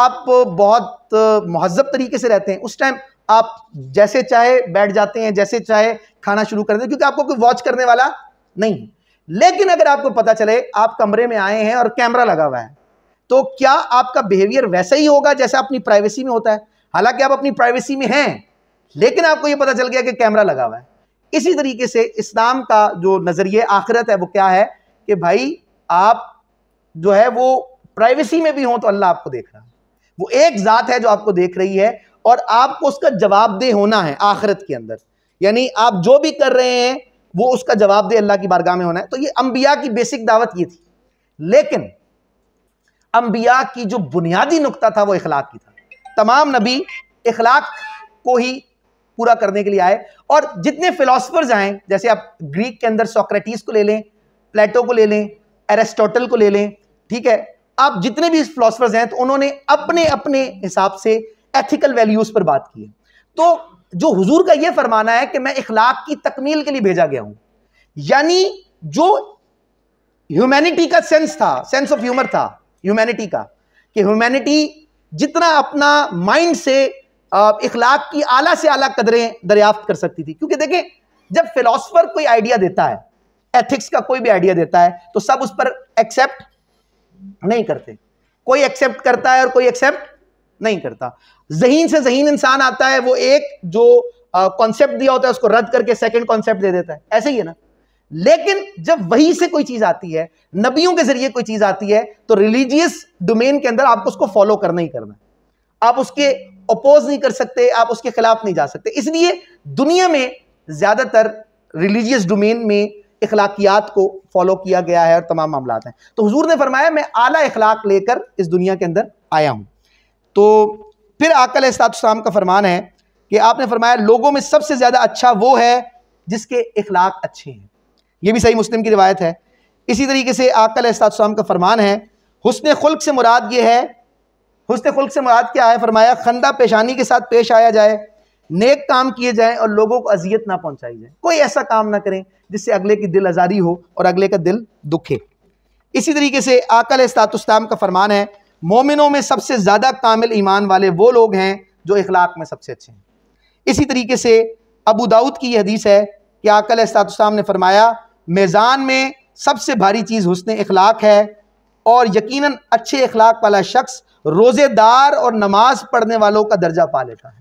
Speaker 1: आप बहुत महजब तरीके से रहते हैं उस टाइम आप जैसे चाहे बैठ जाते हैं जैसे चाहे खाना शुरू कर देते क्योंकि आपको कोई वॉच करने वाला नहीं लेकिन अगर आपको पता चले आप कमरे में आए हैं और कैमरा लगा हुआ है तो क्या आपका बिहेवियर वैसा ही होगा जैसा अपनी प्राइवेसी में होता है हालांकि आप अपनी प्राइवेसी में हैं लेकिन आपको यह पता चल गया कि कैमरा लगा हुआ है इसी तरीके से इस्लाम का जो नज़रिए आखिरत है वो क्या है कि भाई आप जो है वो प्राइवेसी में भी हों तो अल्लाह आपको देख रहा है वो एक ज़ात है जो आपको देख रही है और आपको उसका जवाबदेह होना है आखिरत के अंदर यानी आप जो भी कर रहे हैं वो उसका जवाबदेह अल्लाह की बारगाह में होना है तो ये अंबिया की बेसिक दावत ये थी लेकिन अंबिया की जो बुनियादी नुकता था वो इखलाक की था तमाम नबी इखलाक को ही पूरा करने के लिए आए और जितने फिलोसफर्स आए जैसे आप ग्रीक के अंदर सोक्रेटिस को ले लें प्लेटो को ले लें एरेस्टोटल को ले लें ठीक है आप जितने भी फिलोसफर्स हैं तो उन्होंने अपने अपने हिसाब से एथिकल वैल्यूज पर बात की है तो जो हुजूर का यह फरमाना है कि मैं इखलाक की तकमील के लिए भेजा गया हूं यानी जो ह्यूमैनिटी का सेंस था सेंस ऑफ ह्यूमर था ह्यूमैनिटी का कि ह्यूमैनिटी जितना अपना माइंड से इखलाक की आला से आला कदरें दरियाफ्त कर सकती थी क्योंकि देखें जब फिलोसफर कोई आइडिया देता है एथिक्स का कोई भी आइडिया देता है तो सब उस पर एक्सेप्ट नहीं करते कोई एक्सेप्ट करता है और कोई एक्सेप्ट नहीं करता जहीन से जहीन इंसान आता है वो एक जो कॉन्सेप्ट दिया होता है उसको रद्द करके सेकंड कॉन्सेप्ट दे देता है ऐसे ही है ना लेकिन जब वही से कोई चीज आती है नबियों के जरिए कोई चीज आती है तो रिलीजियस डोमेन के अंदर आपको उसको फॉलो करना ही करना आप उसके अपोज नहीं कर सकते आप उसके खिलाफ नहीं जा सकते इसलिए दुनिया में ज्यादातर रिलीजियस डोमेन में इखलाकियात को फॉलो किया गया है और तमाम मामला हैं तो हजूर ने फरमाया मैं आला इखलाक लेकर इस दुनिया के अंदर आया हूं तो फिर आकल इस्लाम का फरमान है कि आपने फरमाया लोगों में सबसे ज़्यादा अच्छा वो है जिसके इखलाक अच्छे हैं ये भी सही मुस्लिम की रिवायत है इसी तरीके से आकल इस्लाम का फरमान है हुसन खुल्क से मुराद ये है हुसन खुल्क से मुराद क्या है फरमाया खंदा पेशानी के साथ पेश आया जाए नेक काम किए जाएँ और लोगों को अजियत ना पहुँचाई जाए कोई ऐसा काम ना करें जिससे अगले की दिल आज़ारी हो और अगले का दिल दुखे इसी तरीके से आकल इस्लाम का फरमान है मोमिनों में सबसे ज़्यादा कामिल ईमान वाले वो लोग हैं जो इखलाक में सबसे अच्छे हैं इसी तरीके से अबू दाऊद की यह हदीस है कि आकल सातुस्म ने फरमाया मेज़ान में सबसे भारी चीज़ हसन इखलाक है और यकीनन अच्छे इखलाक वाला शख्स रोज़ेदार और नमाज पढ़ने वालों का दर्जा पा लेता है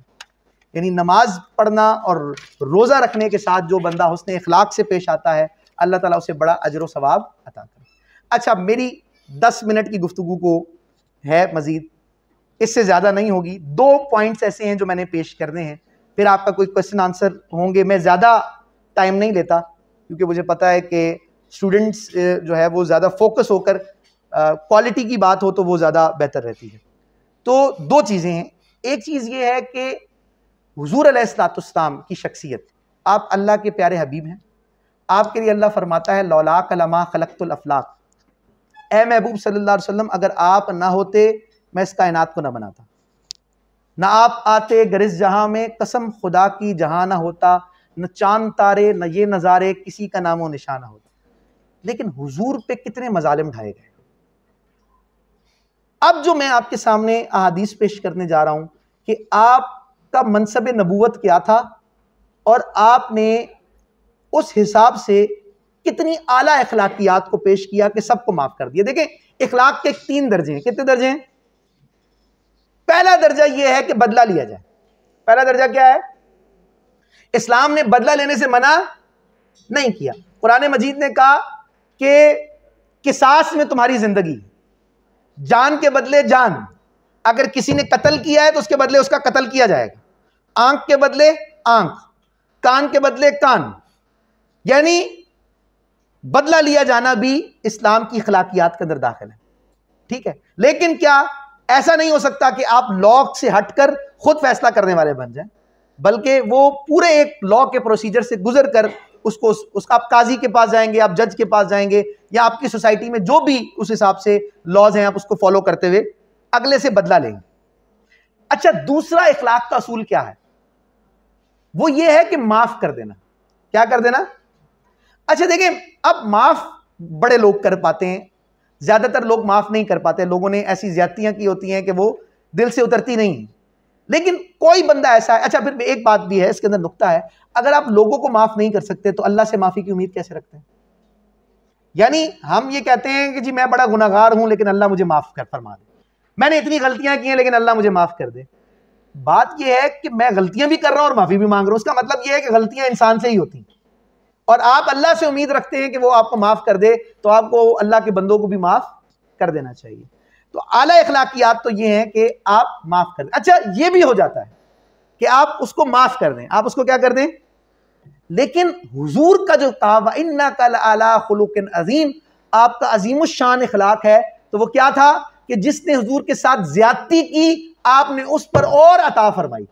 Speaker 1: यानी नमाज पढ़ना और रोज़ा रखने के साथ जो बंदा हुसन इखलाक से पेश आता है अल्लाह ताला उसे बड़ा अजर व सवाब अता करे अच्छा मेरी दस मिनट की गुफ्तु को है मज़ीद इससे ज़्यादा नहीं होगी दो पॉइंट्स ऐसे हैं जो मैंने पेश करने हैं फिर आपका कोई क्वेश्चन आंसर होंगे मैं ज़्यादा टाइम नहीं लेता क्योंकि मुझे पता है कि स्टूडेंट्स जो है वो ज़्यादा फोकस होकर क्वालिटी की बात हो तो वो ज़्यादा बेहतर रहती है तो दो चीज़ें हैं एक चीज़ ये है कि हजूर अलैहिस्सलाम की शख्सियत आप अल्लाह के प्यारे हबीब हैं आपके लिए अल्लाह फरमाता है लौला कलमा खलकतलअफ़लाक ए महबूब सल्लल्लाहु अलैहि वसल्लम अगर आप ना होते मैं इस कायनात को ना बनाता ना आप आते गरज जहां में कसम खुदा की जहां ना होता न चांद तारे न ये नज़ारे किसी का नामो निशाना होता लेकिन हुजूर पे कितने मजालिम ढाए गए अब जो मैं आपके सामने अहादीस पेश करने जा रहा हूं कि आपका मनसब नबूत क्या था और आपने उस हिसाब से कितनी आला अखलाकियात को पेश किया कि सबको माफ़ कर दिया देखें इखलाक के तीन दर्जे हैं कितने दर्जे हैं पहला दर्जा यह है कि बदला लिया जाए पहला दर्जा क्या है इस्लाम ने बदला लेने से मना नहीं किया कुरान मजीद ने कहा कि किसास में तुम्हारी ज़िंदगी जान के बदले जान अगर किसी ने कत्ल किया है तो उसके बदले उसका कत्ल किया जाएगा आंख के बदले आंख कान के बदले कान यानी बदला लिया जाना भी इस्लाम की अखलाकियात के अंदर दाखिल है ठीक है लेकिन क्या ऐसा नहीं हो सकता कि आप लॉ से हटकर खुद फैसला करने वाले बन जाएं बल्कि वो पूरे एक लॉ के प्रोसीजर से गुजर कर उसको उस, आप काजी के पास जाएंगे आप जज के पास जाएंगे या आपकी सोसाइटी में जो भी उस हिसाब से लॉज हैं आप उसको फॉलो करते हुए अगले से बदला लेंगे अच्छा दूसरा इखलाक का असूल क्या है वो ये है कि माफ कर देना क्या कर देना अच्छा देखिए अब माफ़ बड़े लोग कर पाते हैं ज़्यादातर लोग माफ़ नहीं कर पाते लोगों ने ऐसी ज्यादतियाँ की होती हैं कि वो दिल से उतरती नहीं लेकिन कोई बंदा ऐसा है अच्छा फिर एक बात भी है इसके अंदर नुकता है अगर आप लोगों को माफ़ नहीं कर सकते तो अल्लाह से माफ़ी की उम्मीद कैसे रखते हैं यानी हम ये कहते हैं कि जी मैं बड़ा गुनागार हूँ लेकिन अल्लाह मुझे माफ़ कर फरमा दे मैंने इतनी गलतियाँ की हैं लेकिन अल्लाह मुझे माफ़ कर दे बात यह है कि मैं गलतियाँ भी कर रहा हूँ और माफ़ी भी मांग रहा हूँ उसका मतलब यह है कि गलतियाँ इंसान से ही होती हैं और आप अल्लाह से उम्मीद रखते हैं कि वो आपको माफ़ कर दे तो आपको अल्लाह के बंदों को भी माफ़ कर देना चाहिए तो आला अखलाकियात तो ये हैं कि आप माफ़ कर दें अच्छा ये भी हो जाता है कि आप उसको माफ़ कर दें आप उसको क्या कर दें लेकिन हुजूर का जो कहा इन्ना कल आला खलुकिन अजीम आपका अजीम शान अखलाक है तो वो क्या था कि जिसने हुजूर के साथ ज्यादती की आपने उस पर और अता फरमाई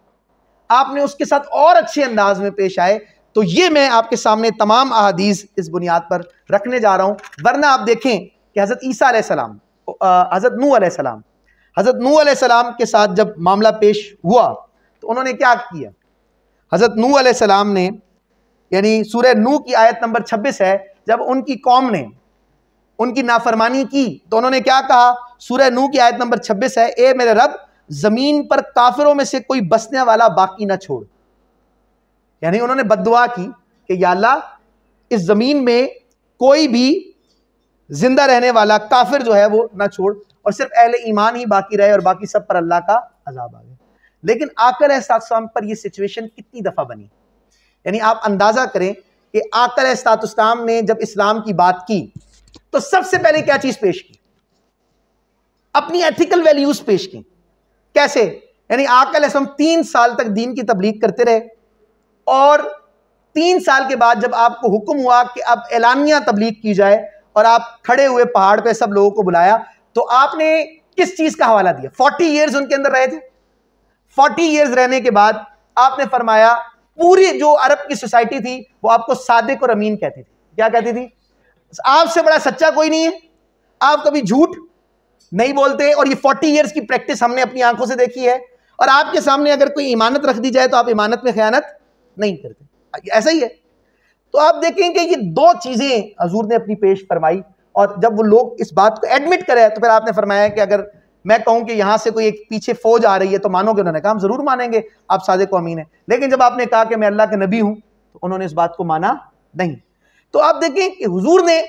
Speaker 1: आपने उसके साथ और अच्छे अंदाज में पेश आए तो ये मैं आपके सामने तमाम अहदीस इस बुनियाद पर रखने जा रहा हूँ वरना आप देखें कि हज़रत ईसा हज़रत नू आसमाम हज़रत नू आसमाम के साथ जब मामला पेश हुआ तो उन्होंने क्या किया हज़रत नू आसमाम ने यानी सूर्य नू की आयत नंबर छब्बीस है जब उनकी कौम ने उनकी नाफरमानी की तो उन्होंने क्या कहा सूर्य नू की आयत नंबर छब्बीस है ए मेरे रब ज़मीन पर काफिरों में से कोई बसने वाला बाकी ना छोड़ यानी उन्होंने बदवा की कि याला इस ज़मीन में कोई भी जिंदा रहने वाला काफिर जो है वो ना छोड़ और सिर्फ अहले ईमान ही बाकी रहे और बाकी सब पर अल्लाह का अजाब आ गया लेकिन आकर एहसासम पर यह सिचुएशन कितनी दफ़ा बनी यानी आप अंदाज़ा करें कि आकर एहसातम ने जब इस्लाम की बात की तो सबसे पहले क्या चीज़ पेश की अपनी एथिकल वैल्यूज़ पेश की कैसे यानी आकल एहसम तीन साल तक दीन की तबलीग करते रहे और तीन साल के बाद जब आपको हुक्म हुआ कि अब एलानिया तबलीग की जाए और आप खड़े हुए पहाड़ पे सब लोगों को बुलाया तो आपने किस चीज़ का हवाला दिया फोर्टी ईयर्स उनके अंदर रहे थे फोर्टी ईयर्स रहने के बाद आपने फरमाया पूरी जो अरब की सोसाइटी थी वो आपको सादिक और अमीन कहती थी क्या कहती थी आपसे बड़ा सच्चा कोई नहीं है आप कभी झूठ नहीं बोलते और ये फोर्टी ईयर्स की प्रैक्टिस हमने अपनी आंखों से देखी है और आपके सामने अगर कोई इमानत रख दी जाए तो आप इमानत में खयानत नहीं करते ऐसा ही है तो आप देखेंगे ये दो चीज़ें हजूर ने अपनी पेश फरमाई और जब वो लोग इस बात को एडमिट करे तो फिर आपने फरमाया कि अगर मैं कहूं कि यहां से कोई एक पीछे फौज आ रही है तो मानोगे उन्होंने कहा हम ज़रूर मानेंगे आप सादे को अमीन है लेकिन जब आपने कहा कि मैं अल्लाह के नबी हूं तो उन्होंने इस बात को माना नहीं तो आप देखें कि हुजूर ने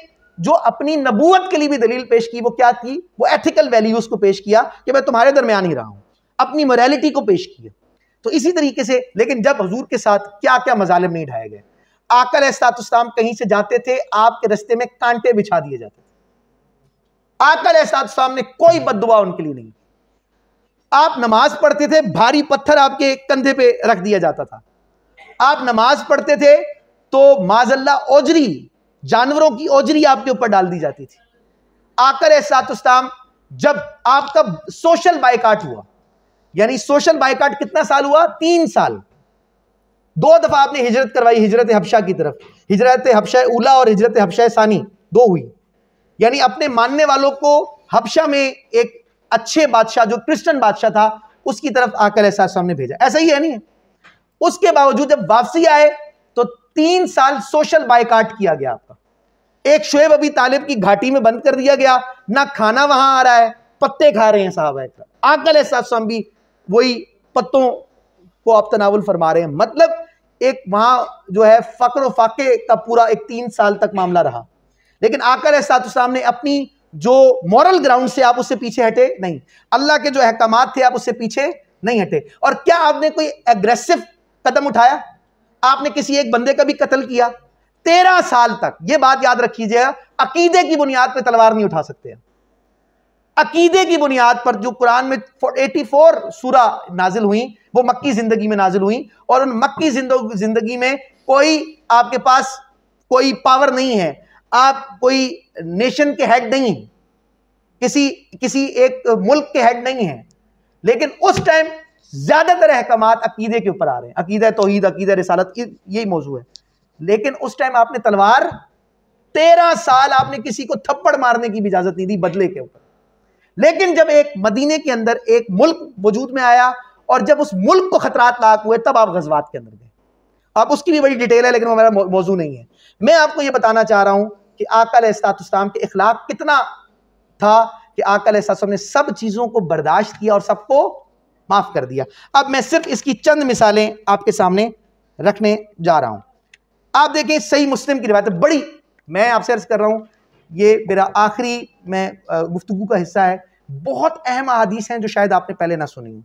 Speaker 1: जो अपनी नबूत के लिए भी दलील पेश की वो क्या की वो एथिकल वैल्यूज़ को पेश किया कि मैं तुम्हारे दरमियान ही रहा हूं अपनी मोरालिटी को पेश किया तो इसी तरीके से लेकिन जब हजूर के साथ क्या क्या मजालिम नहीं ढाए गए आकल सातुस्लाम कहीं से जाते थे आपके रस्ते में कांटे बिछा दिए जाते थे आकल सातुस्लाम ने कोई बदुआ उनके लिए नहीं आप नमाज पढ़ते थे भारी पत्थर आपके कंधे पे रख दिया जाता था आप नमाज पढ़ते थे तो माजल्ला ओजरी जानवरों की ओजरी आपके ऊपर डाल दी जाती थी आकर सातुस्ताम जब आपका सोशल बाइकाट हुआ यानी सोशल बाइकाट कितना साल हुआ तीन साल दो दफा आपने हिजरत करवाई हिजरत हफ्शा की तरफ हिजरत हफ्शा उला और हिजरत हफ्शा सानी दो हुई यानी अपने मानने वालों को हफ्शा में एक अच्छे बादशाह जो क्रिश्चियन बादशाह था उसकी तरफ आकर ऐसा सामने भेजा ऐसा ही है नहीं उसके बावजूद जब वापसी आए तो तीन साल सोशल बाइकाट किया गया आपका एक शुएब अभी तालिब की घाटी में बंद कर दिया गया ना खाना वहां आ रहा है पत्ते खा रहे हैं साहब आकल एहसास भी वही पत्तों को आप तनावल फरमा रहे हैं मतलब एक वहाँ जो है फ़क्र फाके का पूरा एक तीन साल तक मामला रहा लेकिन आकर सातुस्लाम ने अपनी जो मॉरल ग्राउंड से आप उससे पीछे हटे नहीं अल्लाह के जो अहकाम थे आप उससे पीछे नहीं हटे और क्या आपने कोई एग्रेसिव कदम उठाया आपने किसी एक बंदे का भी कत्ल किया तेरह साल तक ये बात याद रखीजिएगा अकीदे की बुनियाद पर तलवार नहीं उठा सकते हैं अकीदे की बुनियाद पर जो कुरान में 84 सूरा नाजिल हुई वो मक्की ज़िंदगी में नाजिल हुई और उन मक्की ज़िंदगी में कोई आपके पास कोई पावर नहीं है आप कोई नेशन के हेड नहीं हैं किसी किसी एक मुल्क के हेड नहीं हैं लेकिन उस टाइम ज़्यादातर अहकाम अकीदे के ऊपर आ रहे हैं अकीदा तोहद अकीद रसालत यही मौजू है लेकिन उस टाइम आपने तलवार तेरह साल आपने किसी को थप्पड़ मारने की भी इजाज़त नहीं दी बदले के ऊपर लेकिन जब एक मदीने के अंदर एक मुल्क वजूद में आया और जब उस मुल्क को खतरात लाक हुए तब आप गजबात के अंदर गए आप उसकी भी बड़ी डिटेल है लेकिन वो मेरा मौजू नहीं है मैं आपको ये बताना चाह रहा हूँ कि आकाम के अखलाक कितना था कि एसातम ने सब चीज़ों को बर्दाश्त किया और सबको माफ़ कर दिया अब मैं सिर्फ इसकी चंद मिसालें आपके सामने रखने जा रहा हूँ आप देखें सही मुस्लिम की रिवायत बड़ी मैं आपसे अर्ज कर रहा हूँ ये मेरा आखिरी मैं गुफ्तु का हिस्सा है बहुत अहम अदीस हैं जो शायद आपने पहले ना सुनी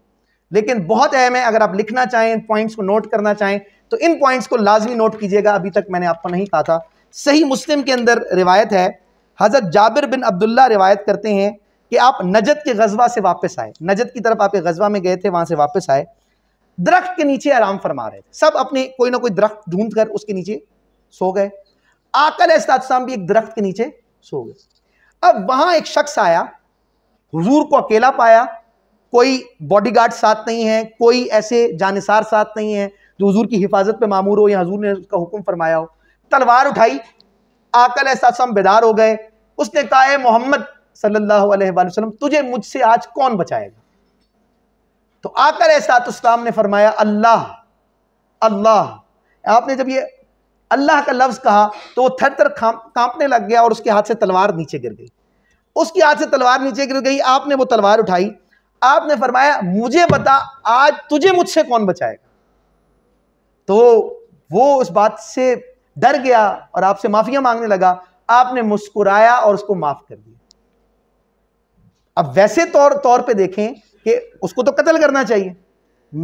Speaker 1: लेकिन बहुत अहम है अगर आप लिखना चाहें पॉइंट्स को नोट करना चाहें तो इन पॉइंट्स को लाजमी नोट कीजिएगा अभी तक मैंने आपको नहीं कहा था सही मुस्लिम के अंदर रिवायत है हज़रत जाबिर बिन अब्दुल्ला रिवायत करते हैं कि आप नजद के गजबा से वापस आए नजद की तरफ आपके गजबा में गए थे वहाँ से वापस आए दरख्त के नीचे आराम फरमा रहे थे सब अपने कोई ना कोई दरख्त ढूंढ कर उसके नीचे सो गए आकल इस्लाम भी एक दरख्त के नीचे सो गए अब वहां एक शख्स आया हुजूर को अकेला पाया कोई बॉडीगार्ड साथ नहीं है कोई ऐसे जानसार साथ नहीं है जो हजूर की हिफाजत पे मामूर हो या हुजूर ने उसका हुक्म फरमाया हो तलवार उठाई आकल ऐसा सम बेदार हो गए उसने कहा मोहम्मद सल्लल्लाहु अलैहि वसल्लम तुझे मुझसे आज कौन बचाएगा तो आकल ऐसा तो ने फरमाया अल्लाह अल्लाह आपने जब ये अल्लाह का लफ्ज़ कहा तो वो थर थर कांपने लग गया और उसके हाथ से तलवार नीचे गिर गई उसके हाथ से तलवार नीचे गिर गई आपने वो तलवार उठाई आपने फरमाया मुझे बता आज तुझे मुझसे कौन बचाएगा तो वो उस बात से डर गया और आपसे माफिया मांगने लगा आपने मुस्कुराया और उसको माफ कर दिया अब वैसे तौर तौर पे देखें कि उसको तो कत्ल करना चाहिए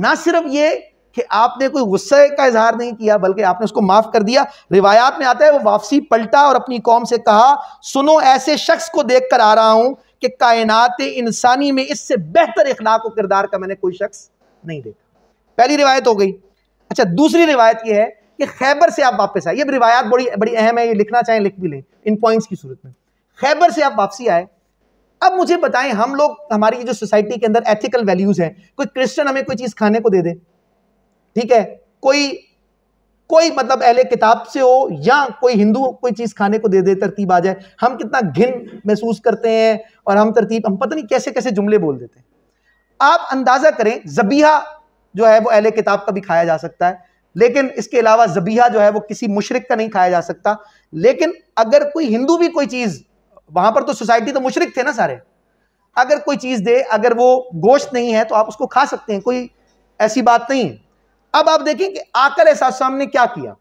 Speaker 1: ना सिर्फ ये कि आपने कोई गुस्से का इजहार नहीं किया बल्कि आपने उसको माफ़ कर दिया रिवायात में आता है वो वापसी पलटा और अपनी कौम से कहा सुनो ऐसे शख्स को देख कर आ रहा हूं कि कायनात इंसानी में इससे बेहतर इखलाक व किरदार का मैंने कोई शख्स नहीं देखा पहली रिवायत हो गई अच्छा दूसरी रिवायत यह है कि खैबर से आप वापस आए ये रिवायात बड़ी बड़ी अहम है ये लिखना चाहें लिख भी लें इन पॉइंट्स की सूरत में खैबर से आप वापसी आए अब मुझे बताएं हम लोग हमारी जो सोसाइटी के अंदर एथिकल वैल्यूज़ हैं कोई क्रिश्चियन हमें कोई चीज़ खाने को दे दे ठीक है कोई कोई मतलब अहले किताब से हो या कोई हिंदू कोई चीज़ खाने को दे दे तरतीब आ जाए हम कितना घिन महसूस करते हैं और हम तरतीब हम पता नहीं कैसे कैसे जुमले बोल देते हैं आप अंदाज़ा करें जबीहा जो है वो अहले किताब का भी खाया जा सकता है लेकिन इसके अलावा जबीहा जो है वो किसी मुशरक का नहीं खाया जा सकता लेकिन अगर कोई हिंदू भी कोई चीज़ वहाँ पर तो सोसाइटी तो मुशरक थे ना सारे अगर कोई चीज़ दे अगर वो गोश्त नहीं है तो आप उसको खा सकते हैं कोई ऐसी बात नहीं है अब आप देखें कि आकल एहसास सामने क्या किया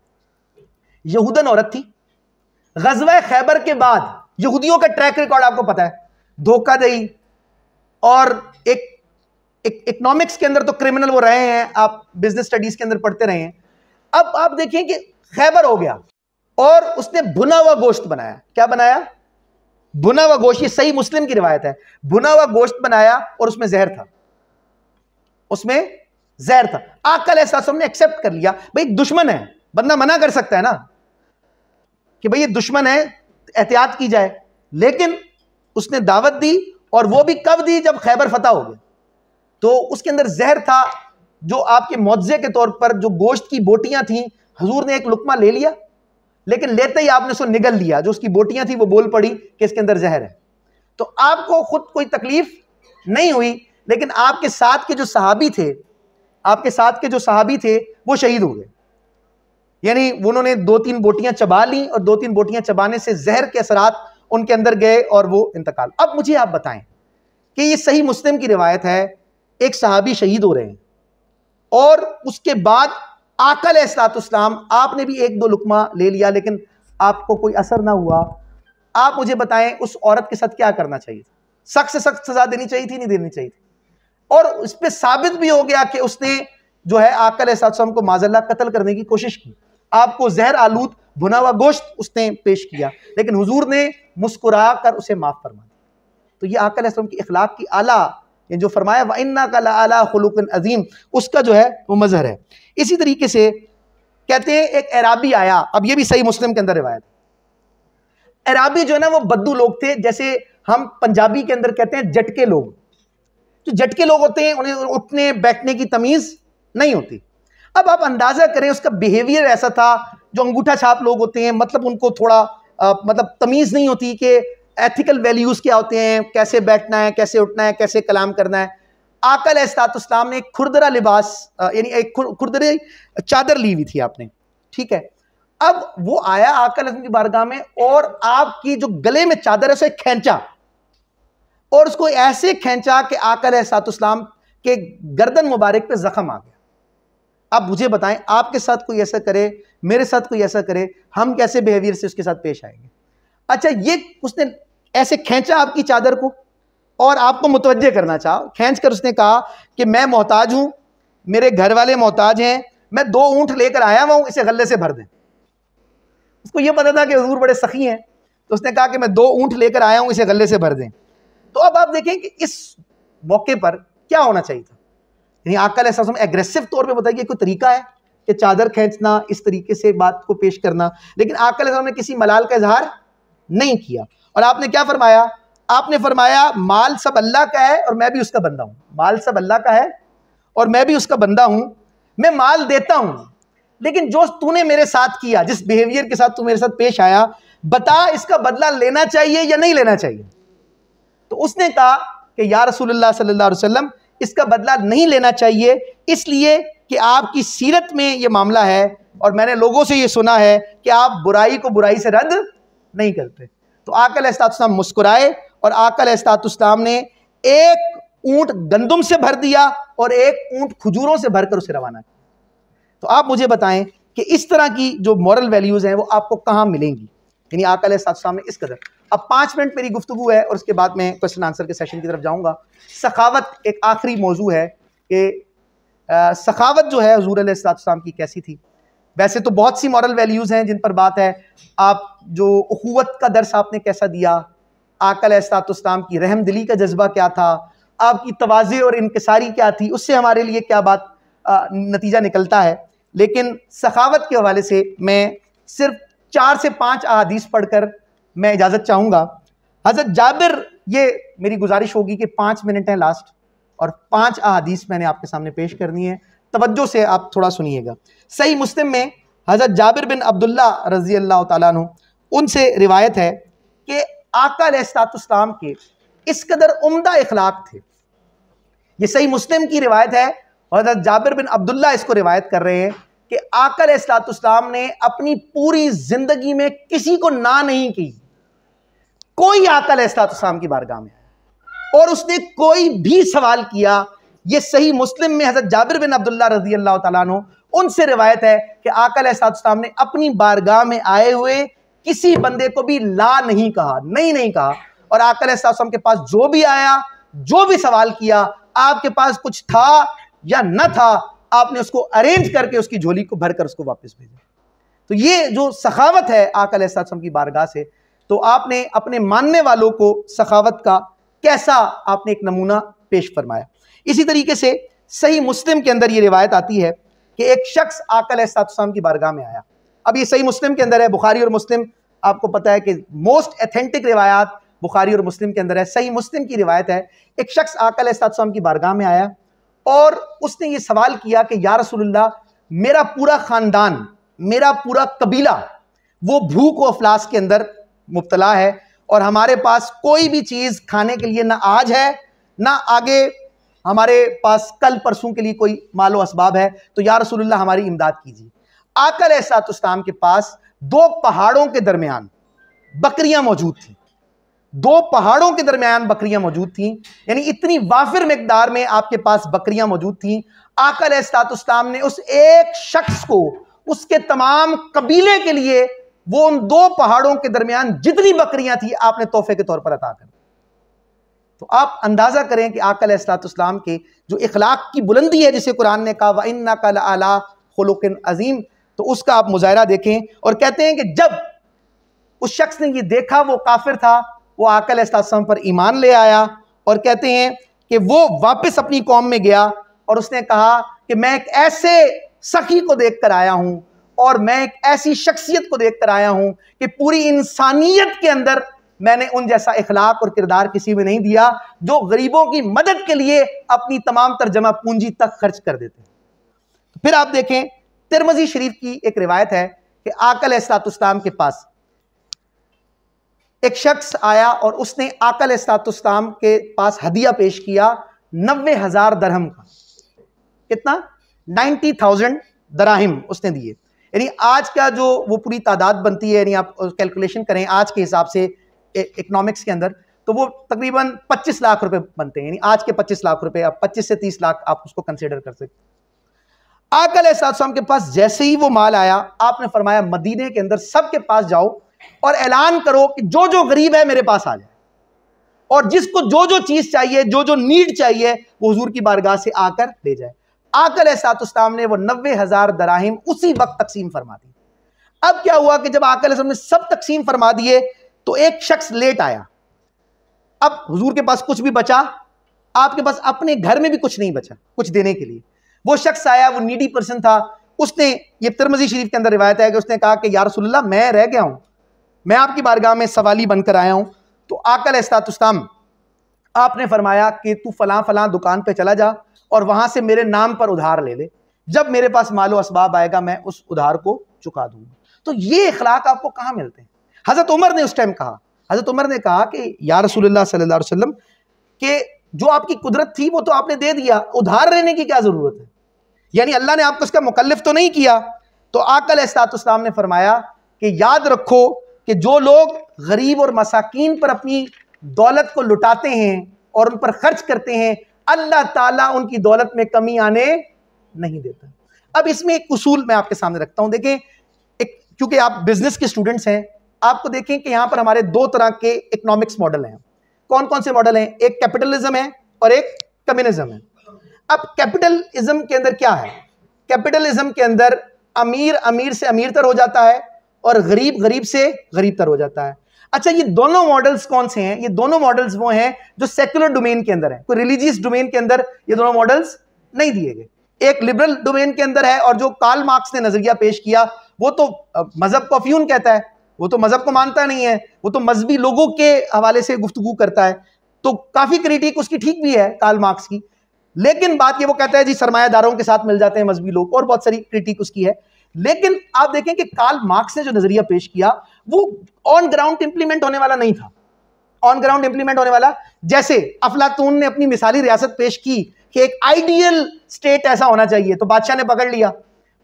Speaker 1: यहूदन औरत थी गजब खैबर के बाद यहूदियों का ट्रैक रिकॉर्ड आपको पता है धोखा दही और एक इकोनॉमिक्स के अंदर तो क्रिमिनल वो रहे हैं आप बिजनेस स्टडीज के अंदर पढ़ते रहे हैं अब आप देखें कि खैबर हो गया और उसने भुना हुआ गोश्त बनाया क्या बनाया भुना हुआ गोश्त सही मुस्लिम की रिवायत है भुना हुआ गोश्त बनाया और उसमें जहर था उसमें जहर था आकल एहसास हमने एक्सेप्ट कर लिया भाई दुश्मन है बंदा मना कर सकता है ना कि भाई ये दुश्मन है एहतियात की जाए लेकिन उसने दावत दी और वो भी कब दी जब खैबर फतह हो गए तो उसके अंदर जहर था जो आपके मुआवजे के तौर पर जो गोश्त की बोटियां थी हजूर ने एक लुकमा ले लिया लेकिन लेते ही आपने उसको निगल लिया जो उसकी बोटियां थी वो बोल पड़ी कि इसके अंदर जहर है तो आपको खुद कोई तकलीफ नहीं हुई लेकिन आपके साथ के जो सहाबी थे आपके साथ के जो साहबी थे वो शहीद हो गए यानी उन्होंने दो तीन बोटियां चबा ली और दो तीन बोटियां चबाने से जहर के असरात उनके अंदर गए और वो इंतकाल अब मुझे आप बताएं कि ये सही मुस्लिम की रिवायत है एक सहाबी शहीद हो रहे हैं और उसके बाद आकल इस्लाम आपने भी एक दो लुकमा ले लिया लेकिन आपको कोई असर ना हुआ आप मुझे बताएं उस औरत के साथ क्या करना चाहिए सख्त से सख्त सजा देनी चाहिए थी नहीं देनी चाहिए थी और इस पर साबित भी हो गया कि उसने जो है आकर एहसासम को माजल्ला कत्ल करने की कोशिश की आपको जहर आलूद भुना हुआ गोश्त उसने पेश किया लेकिन हुजूर ने मुस्कुरा कर उसे माफ़ फरमा दिया तो ये आकल असलम की अखलाक की आला ये जो फरमाया वन्ना का आला खलुकन अजीम उसका जो है वो मजहर है इसी तरीके से कहते हैं एक एराबी आया अब ये भी सही मुस्लिम के अंदर रिवायत एराबी जो है ना वो बद्दू लोग थे जैसे हम पंजाबी के अंदर कहते हैं जटके लोग जो झटके लोग होते हैं उन्हें उठने बैठने की तमीज़ नहीं होती अब आप अंदाज़ा करें उसका बिहेवियर ऐसा था जो अंगूठा छाप लोग होते हैं मतलब उनको थोड़ा आ, मतलब तमीज़ नहीं होती कि एथिकल वैल्यूज़ क्या होते हैं कैसे बैठना है कैसे उठना है कैसे कलाम करना है आकल इस्लाम ने एक खुरदरा लिबास यानी एक खुरदरे चादर ली हुई थी आपने ठीक है अब वो आया आकल की बारगाह में और आपकी जो गले में चादर है उसे खेचा और उसको ऐसे खींचा कि आकर सात इस्लाम के गर्दन मुबारक पे ज़ख्म आ गया आप मुझे बताएं आपके साथ कोई ऐसा करे मेरे साथ कोई ऐसा करे हम कैसे बिहेवियर से उसके साथ पेश आएंगे अच्छा ये उसने ऐसे खींचा आपकी चादर को और आपको मुतवजह करना चाह खींच कर उसने कहा कि मैं मोहताज हूँ मेरे घर वाले मोहताज हैं मैं दो ऊँट लेकर आया हुआ हूँ इसे गले से भर दें उसको ये पता था कि हजूर बड़े सखी हैं तो उसने कहा कि मैं दो ऊँट लेकर आया हूँ इसे गले से भर दें तो अब आप देखें कि इस मौके पर क्या होना चाहिए था यानी आकल ऐसा समय एग्रेसिव तौर पे बताइए कोई तरीका है कि चादर खींचना इस तरीके से बात को पेश करना लेकिन आकल ने किसी मलाल का इजहार नहीं किया और आपने क्या फरमाया आपने फरमाया माल सब अल्लाह का है और मैं भी उसका बंदा हूँ माल सब अल्लाह का है और मैं भी उसका बंदा हूँ मैं माल देता हूँ लेकिन जो तूने मेरे साथ किया जिस बिहेवियर के साथ तू मेरे साथ पेश आया बता इसका बदला लेना चाहिए या नहीं लेना चाहिए तो उसने कहा कि या रसूल सल्ला वसम इसका बदला नहीं लेना चाहिए इसलिए कि आपकी सीरत में ये मामला है और मैंने लोगों से ये सुना है कि आप बुराई को बुराई से रद्द नहीं करते तो आकल अस्तातम मुस्कुराए और आकल अस्तातम ने एक ऊंट गंदम से भर दिया और एक ऊंट खजूरों से भरकर उसे रवाना किया तो आप मुझे बताएं कि इस तरह की जो मॉरल वैल्यूज़ हैं वो आपको कहाँ मिलेंगी यानी आकल साथ ने इस कदर अब पाँच मिनट मेरी गुफ्तु है और उसके बाद मैं क्वेश्चन आंसर के सेशन की तरफ जाऊँगा सखावत एक आखिरी मौजू है कि सखावत जो है हजूर सलाम की कैसी थी वैसे तो बहुत सी मॉरल वैल्यूज़ हैं जिन पर बात है आप जो अखूवत का दर्स आपने कैसा दिया आकल सलाम की रहम दिली का जज्बा क्या था आपकी तोज़े और इनकसारी क्या थी उससे हमारे लिए क्या बात आ, नतीजा निकलता है लेकिन सखावत के हवाले से मैं सिर्फ चार से पाँच अदीस पढ़कर मैं इजाज़त चाहूँगा हज़रत जाबिर ये मेरी गुजारिश होगी कि पाँच मिनट हैं लास्ट और पाँच अहादीस मैंने आपके सामने पेश करनी है तवज्जो से आप थोड़ा सुनिएगा सही मुस्लिम में हज़रत जाबिर बिन अब्दुल्ला रजी अल्लाह तु उनसे रिवायत है कि आकाम के इस कदर उमदा इखलाक थे ये सही मुस्लिम की रिवायत है हजरत जाबिर बिन अब्दुल्ला इसको रिवायत कर रहे हैं कि आकल इस्लाम ने अपनी पूरी ज़िंदगी में किसी को ना नहीं की कोई आकल इस्लाम तो की बारगाह में आया और उसने कोई भी सवाल किया ये सही मुस्लिम में हजरत जाबिर बिन अब्दुल्ला रजी अल्लाह तु उनसे रिवायत है कि आकल इस्लाम तो ने अपनी बारगाह में आए हुए किसी बंदे को भी ला नहीं कहा नहीं नहीं कहा और आकल इस्लाम तो के पास जो भी आया जो भी सवाल किया आपके पास कुछ था या न था आपने उसको अरेंज करके उसकी झोली को भरकर उसको वापस भेजा तो ये जो सखावत है आकल इस्लाम की बारगाह से तो आपने अपने मानने वालों को सखावत का कैसा आपने एक नमूना पेश फरमाया इसी तरीके से सही मुस्लिम के अंदर ये रिवायत आती है कि एक शख्स आकल सातुसाम की बारगाह में आया अब ये सही मुस्लिम के अंदर है बुखारी और मुस्लिम आपको पता है कि मोस्ट एथेंटिक रिवायात बुखारी और मुस्लिम के अंदर है सही मुस्लिम की रिवायत है एक शख्स आकल सातुसाम की बारगाह में आया और उसने ये सवाल किया कि या रसूल्ला मेरा पूरा ख़ानदान मेरा पूरा कबीला वो भूख व अफलास के अंदर मुबतला है और हमारे पास कोई भी चीज़ खाने के लिए ना आज है ना आगे हमारे पास कल परसों के लिए कोई मालो इसबाब है तो या रसूलुल्लाह हमारी इमदाद कीजिए आकर एसातुस्ताम के पास दो पहाड़ों के दरमियान बकरियां मौजूद थी दो पहाड़ों के दरमियान बकरियां मौजूद थी यानी इतनी वाफिर मकदार में आपके पास बकरियां मौजूद थी आकर एसातुस्ताम ने उस एक शख्स को उसके तमाम कबीले के लिए वो उन दो पहाड़ों के दरमियान जितनी बकरियां थी आपने तोहफे के तौर पर अता कर तो आप अंदाजा करें कि आकल असलातम के जो इखलाक की बुलंदी है जिसे कुरान ने कहा वन्ना कल आला खलुकिन अजीम तो उसका आप मुजाहरा देखें और कहते हैं कि जब उस शख्स ने ये देखा वो काफिर था वो आकल असलाम पर ईमान ले आया और कहते हैं कि वो वापस अपनी कौम में गया और उसने कहा कि मैं एक ऐसे सखी को देख कर आया हूँ और मैं एक ऐसी शख्सियत को देखकर आया हूं कि पूरी इंसानियत के अंदर मैंने उन जैसा इखलाक और किरदार किसी में नहीं दिया जो गरीबों की मदद के लिए अपनी तमाम तर्जमा पूंजी तक खर्च कर देते हैं फिर आप देखें तिरमजी शरीफ की एक रिवायत है कि आकल इस्लातुस्ताम के पास एक शख्स आया और उसने आकल इस्लातुस्ताम के पास हदिया पेश किया नब्बे हज़ार दरहम का कितना नाइन्टी थाउजेंड दराहिम उसने दिए यानी आज का जो वो पूरी तादाद बनती है यानी आप कैलकुलेशन करें आज के हिसाब से इकोनॉमिक्स के अंदर तो वो तकरीबन 25 लाख रुपए बनते हैं यानी आज के 25 लाख रुपए आप 25 से 30 लाख आप उसको कंसिडर कर सकते आकल साम के पास जैसे ही वो माल आया आपने फरमाया मदीने के अंदर सबके पास जाओ और ऐलान करो कि जो जो गरीब है मेरे पास आ जाए और जिसको जो जो चीज़ चाहिए जो जो नीड चाहिए वो हजूर की बारगाह से आकर ले जाए आकल सातुस्ताम ने वो नबे हज़ार दराहिम उसी वक्त तकसीम फरमा दी अब क्या हुआ कि जब आकल ने सब तकसीम फरमा दिए तो एक शख्स लेट आया अब हुजूर के पास कुछ भी बचा आपके पास अपने घर में भी कुछ नहीं बचा कुछ देने के लिए वो शख्स आया वो नीडी पर्सन था उसने ये तिरमजी शरीफ के अंदर रिवायत है कि उसने कहा कि यारसोल्ला मैं रह गया हूं मैं आपकी बारगाह में सवाली बनकर आया हूं तो आकल एस्तातुस्ताम आपने फरमाया कि तू फला फ़लाँ दुकान पर चला जा और वहां से मेरे नाम पर उधार ले ले जब मेरे पास मालो इसबाब आएगा मैं उस उधार को चुका दूंगा तो ये इखलाक आपको कहाँ मिलते हैं हज़रत उमर ने उस टाइम कहा हज़रत उमर ने कहा कि या सल्लल्लाहु अलैहि वसल्लम के जो आपकी कुदरत थी वो तो आपने दे दिया उधार लेने की क्या ज़रूरत है यानी अल्लाह ने आपको उसका मुकलफ तो नहीं किया तो आकल इस्लाम ने फरमाया कि याद रखो कि जो लोग गरीब और मसाकिन पर अपनी दौलत को लुटाते हैं और उन पर खर्च करते हैं अल्लाह ताला उनकी दौलत में कमी आने नहीं देता अब इसमें एक उसूल मैं आपके सामने रखता हूं देखें एक क्योंकि आप बिजनेस के स्टूडेंट्स हैं आपको देखें कि यहां पर हमारे दो तरह के इकोनॉमिक्स मॉडल हैं कौन कौन से मॉडल हैं एक कैपिटलिज्म है और एक कम्युनिज्म है अब कैपिटलिज्म के अंदर क्या है कैपिटलिज्म के अंदर अमीर अमीर से अमीर तर हो जाता है और गरीब गरीब से गरीब तर हो जाता है अच्छा ये दोनों मॉडल्स कौन से हैं ये दोनों मॉडल्स वो हैं जो सेक्युलर डोमेन के अंदर है कोई रिलीजियस डोमेन के अंदर ये दोनों मॉडल्स नहीं दिए गए एक लिबरल डोमेन के अंदर है और जो कार्ल मार्क्स ने नजरिया पेश किया वो तो मजहब को अफ्यून कहता है वो तो मजहब को मानता नहीं है वो तो मजहबी लोगों के हवाले से गुफ्तगु करता है तो काफी क्रिटिक उसकी ठीक भी है कार्ल मार्क्स की लेकिन बात ये वो कहता है जी सरमायादारों के साथ मिल जाते हैं मजहबी लोग और बहुत सारी क्रिटिक उसकी है लेकिन आप देखें कि काल मार्क्स ने जो नजरिया पेश किया वो ऑन ग्राउंड इंप्लीमेंट होने वाला नहीं था ऑन ग्राउंड इंप्लीमेंट होने वाला जैसे अफलातून ने अपनी मिसाली रियासत पेश की कि एक आइडियल स्टेट ऐसा होना चाहिए तो बादशाह ने पकड़ लिया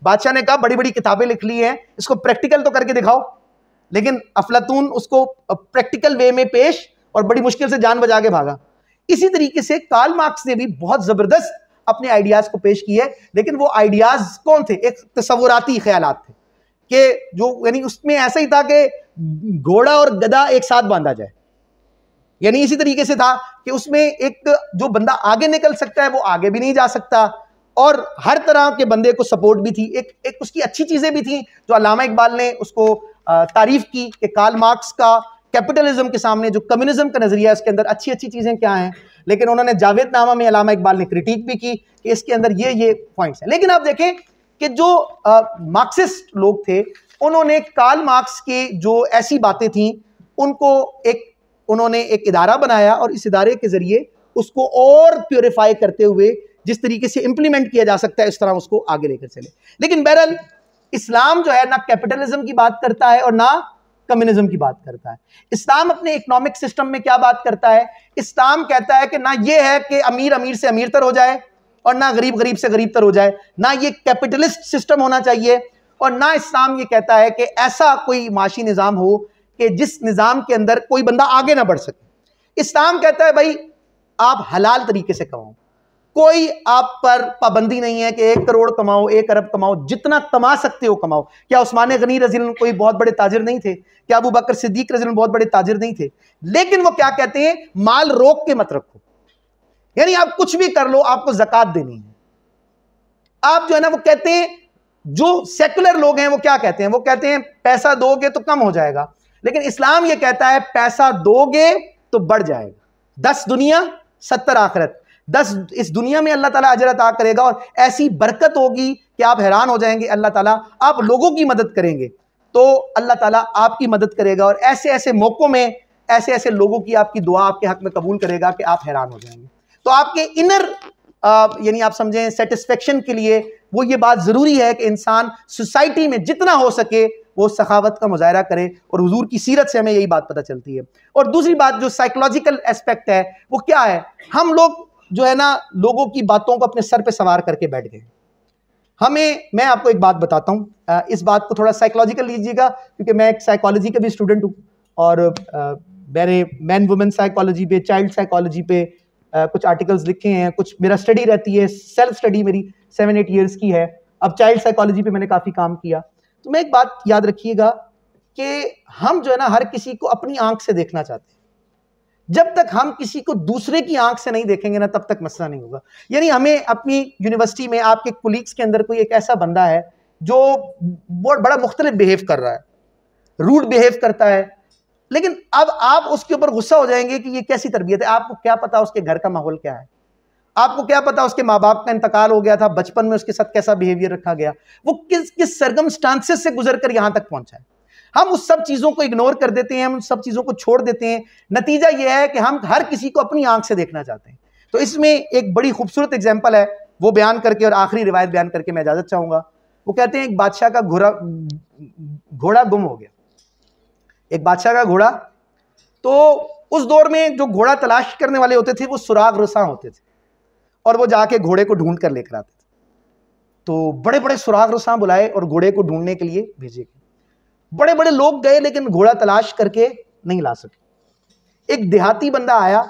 Speaker 1: बादशाह ने कहा बड़ी बड़ी किताबें लिख ली हैं इसको प्रैक्टिकल तो करके दिखाओ लेकिन अफलातून उसको प्रैक्टिकल वे में पेश और बड़ी मुश्किल से जान बजा के भागा इसी तरीके से काल मार्क्स ने भी बहुत ज़बरदस्त अपने आइडियाज़ को पेश किए लेकिन वो आइडियाज़ कौन थे एक तस्वुराती ख्याल थे कि जो यानी उसमें ऐसा ही था कि घोड़ा और गदा एक साथ बांधा जाए यानी इसी तरीके से था कि उसमें एक जो बंदा आगे निकल सकता है वो आगे भी नहीं जा सकता और हर तरह के बंदे को सपोर्ट भी थी एक एक उसकी अच्छी चीज़ें भी थी जो अलामा इकबाल ने उसको तारीफ की कि कार्ल मार्क्स का कैपिटलिज्म के सामने जो कम्युनिज्म का नज़रिया है उसके अंदर अच्छी अच्छी चीज़ें क्या हैं लेकिन उन्होंने जावेदनामा में अलामा इकबाल ने क्रिटिक भी की कि इसके अंदर ये ये पॉइंट्स हैं लेकिन आप देखें कि जो मार्क्सिस्ट लोग थे उन्होंने कार्ल मार्क्स की जो ऐसी बातें थी उनको एक उन्होंने एक इदारा बनाया और इस इदारे के ज़रिए उसको और प्योरीफाई करते हुए जिस तरीके से इंप्लीमेंट किया जा सकता है इस तरह उसको आगे लेकर चले लेकिन बहरहाल इस्लाम जो है ना कैपिटलिज्म की बात करता है और ना कम्युनिज्म की बात करता है इस्लाम अपने इकोनॉमिक सिस्टम में क्या बात करता है इस्लाम कहता है कि ना ये है कि अमीर अमीर से अमीर तर हो जाए और ना गरीब गरीब से गरीब तर हो जाए ना ये कैपिटलिस्ट सिस्टम होना चाहिए और ना इस्लाम ये कहता है कि ऐसा कोई माशी निज़ाम हो कि जिस निज़ाम के अंदर कोई बंदा आगे ना बढ़ सके इस्लाम कहता है भाई आप हलाल तरीके से कमाओ कोई आप पर पाबंदी नहीं है कि एक करोड़ कमाओ एक अरब कमाओ जितना कमा सकते हो कमाओ क्या उस्मान गनी रजील कोई बहुत बड़े ताजिर नहीं थे क्या अबू बकर सिद्दीक रजील बहुत बड़े ताजिर नहीं थे लेकिन वो क्या कहते हैं माल रोक के मत रखो यानी आप कुछ भी कर लो आपको जक़ात देनी है आप जो है ना वो कहते हैं जो सेकुलर लोग हैं वो क्या कहते हैं वो कहते हैं पैसा दोगे तो कम हो जाएगा लेकिन इस्लाम ये कहता है पैसा दोगे तो बढ़ जाएगा दस दुनिया सत्तर आखिरत दस इस दुनिया में अल्लाह ताला अजर अता करेगा और ऐसी बरकत होगी कि आप हैरान हो जाएंगे अल्लाह ताला आप लोगों की मदद करेंगे तो अल्लाह ताला आपकी मदद करेगा और ऐसे ऐसे मौक़ों में ऐसे ऐसे लोगों की आपकी दुआ आपके हक में कबूल करेगा कि आप हैरान हो जाएंगे तो आपके इनर यानी आप समझें सेटिस्फेक्शन के लिए वो ये बात ज़रूरी है कि इंसान सोसाइटी में जितना हो सके वो सखावत का मुजाहरा करे और हजूर की सीरत से हमें यही बात पता चलती है और दूसरी बात जो साइकोलॉजिकल एस्पेक्ट है वो क्या है हम लोग जो है ना लोगों की बातों को अपने सर पे सवार करके बैठ गए हमें मैं आपको एक बात बताता हूँ इस बात को थोड़ा साइकोलॉजिकल लीजिएगा क्योंकि मैं एक साइकोलॉजी का भी स्टूडेंट हूँ और मैंने मैन वुमेन साइकोलॉजी पे चाइल्ड साइकोलॉजी पे कुछ आर्टिकल्स लिखे हैं कुछ मेरा स्टडी रहती है सेल्फ स्टडी मेरी सेवन एट ईयर्स की है अब चाइल्ड साइकोलॉजी पे मैंने काफ़ी काम किया तो मैं एक बात याद रखिएगा कि हम जो है ना हर किसी को अपनी आंख से देखना चाहते हैं जब तक हम किसी को दूसरे की आंख से नहीं देखेंगे ना तब तक मसला नहीं होगा यानी हमें अपनी यूनिवर्सिटी में आपके कुलीग्स के अंदर कोई एक ऐसा बंदा है जो बहुत बड़ा मुख्तलिफ बिहेव कर रहा है रूड बिहेव करता है लेकिन अब आप उसके ऊपर गुस्सा हो जाएंगे कि ये कैसी तरबियत है आपको क्या पता उसके घर का माहौल क्या है आपको क्या पता उसके माँ बाप का इंतकाल हो गया था बचपन में उसके साथ कैसा बिहेवियर रखा गया वो किस किस सरगम से गुजर कर यहां तक पहुंचा है हम उस सब चीज़ों को इग्नोर कर देते हैं हम उन सब चीज़ों को छोड़ देते हैं नतीजा यह है कि हम हर किसी को अपनी आंख से देखना चाहते हैं तो इसमें एक बड़ी खूबसूरत एग्जाम्पल है वो बयान करके और आखिरी रिवायत बयान करके मैं इजाज़त चाहूँगा वो कहते हैं एक बादशाह का घोड़ा घोड़ा गुम हो गया एक बादशाह का घोड़ा तो उस दौर में जो घोड़ा तलाश करने वाले होते थे वो सुराग रसा होते थे और वो जाके घोड़े को ढूंढ कर लेकर आते थे तो बड़े बड़े सुराग रसा बुलाए और घोड़े को ढूंढने के लिए भेजे गए बड़े बड़े लोग गए लेकिन घोड़ा तलाश करके नहीं ला सके एक देहाती बंदा आया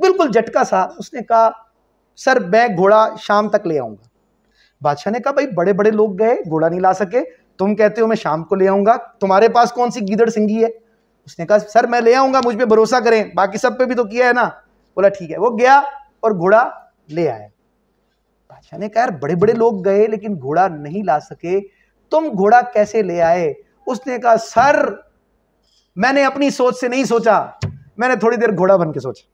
Speaker 1: बिल्कुल झटका सा उसने कहा सर मैं घोड़ा शाम तक ले आऊंगा बादशाह ने कहा भाई बड़े बड़े लोग गए घोड़ा नहीं ला सके तुम कहते हो मैं शाम को ले आऊंगा तुम्हारे पास कौन सी गीदड़ सिंगी है उसने कहा सर मैं ले आऊंगा मुझ पर भरोसा करें बाकी सब पे भी तो किया है ना बोला ठीक है वो गया और घोड़ा ले आया बादशाह ने कहा यार बड़े बड़े लोग गए लेकिन घोड़ा नहीं ला सके तुम घोड़ा कैसे ले आए उसने कहा सर मैंने अपनी सोच से नहीं सोचा मैंने थोड़ी देर घोड़ा बन के सोचा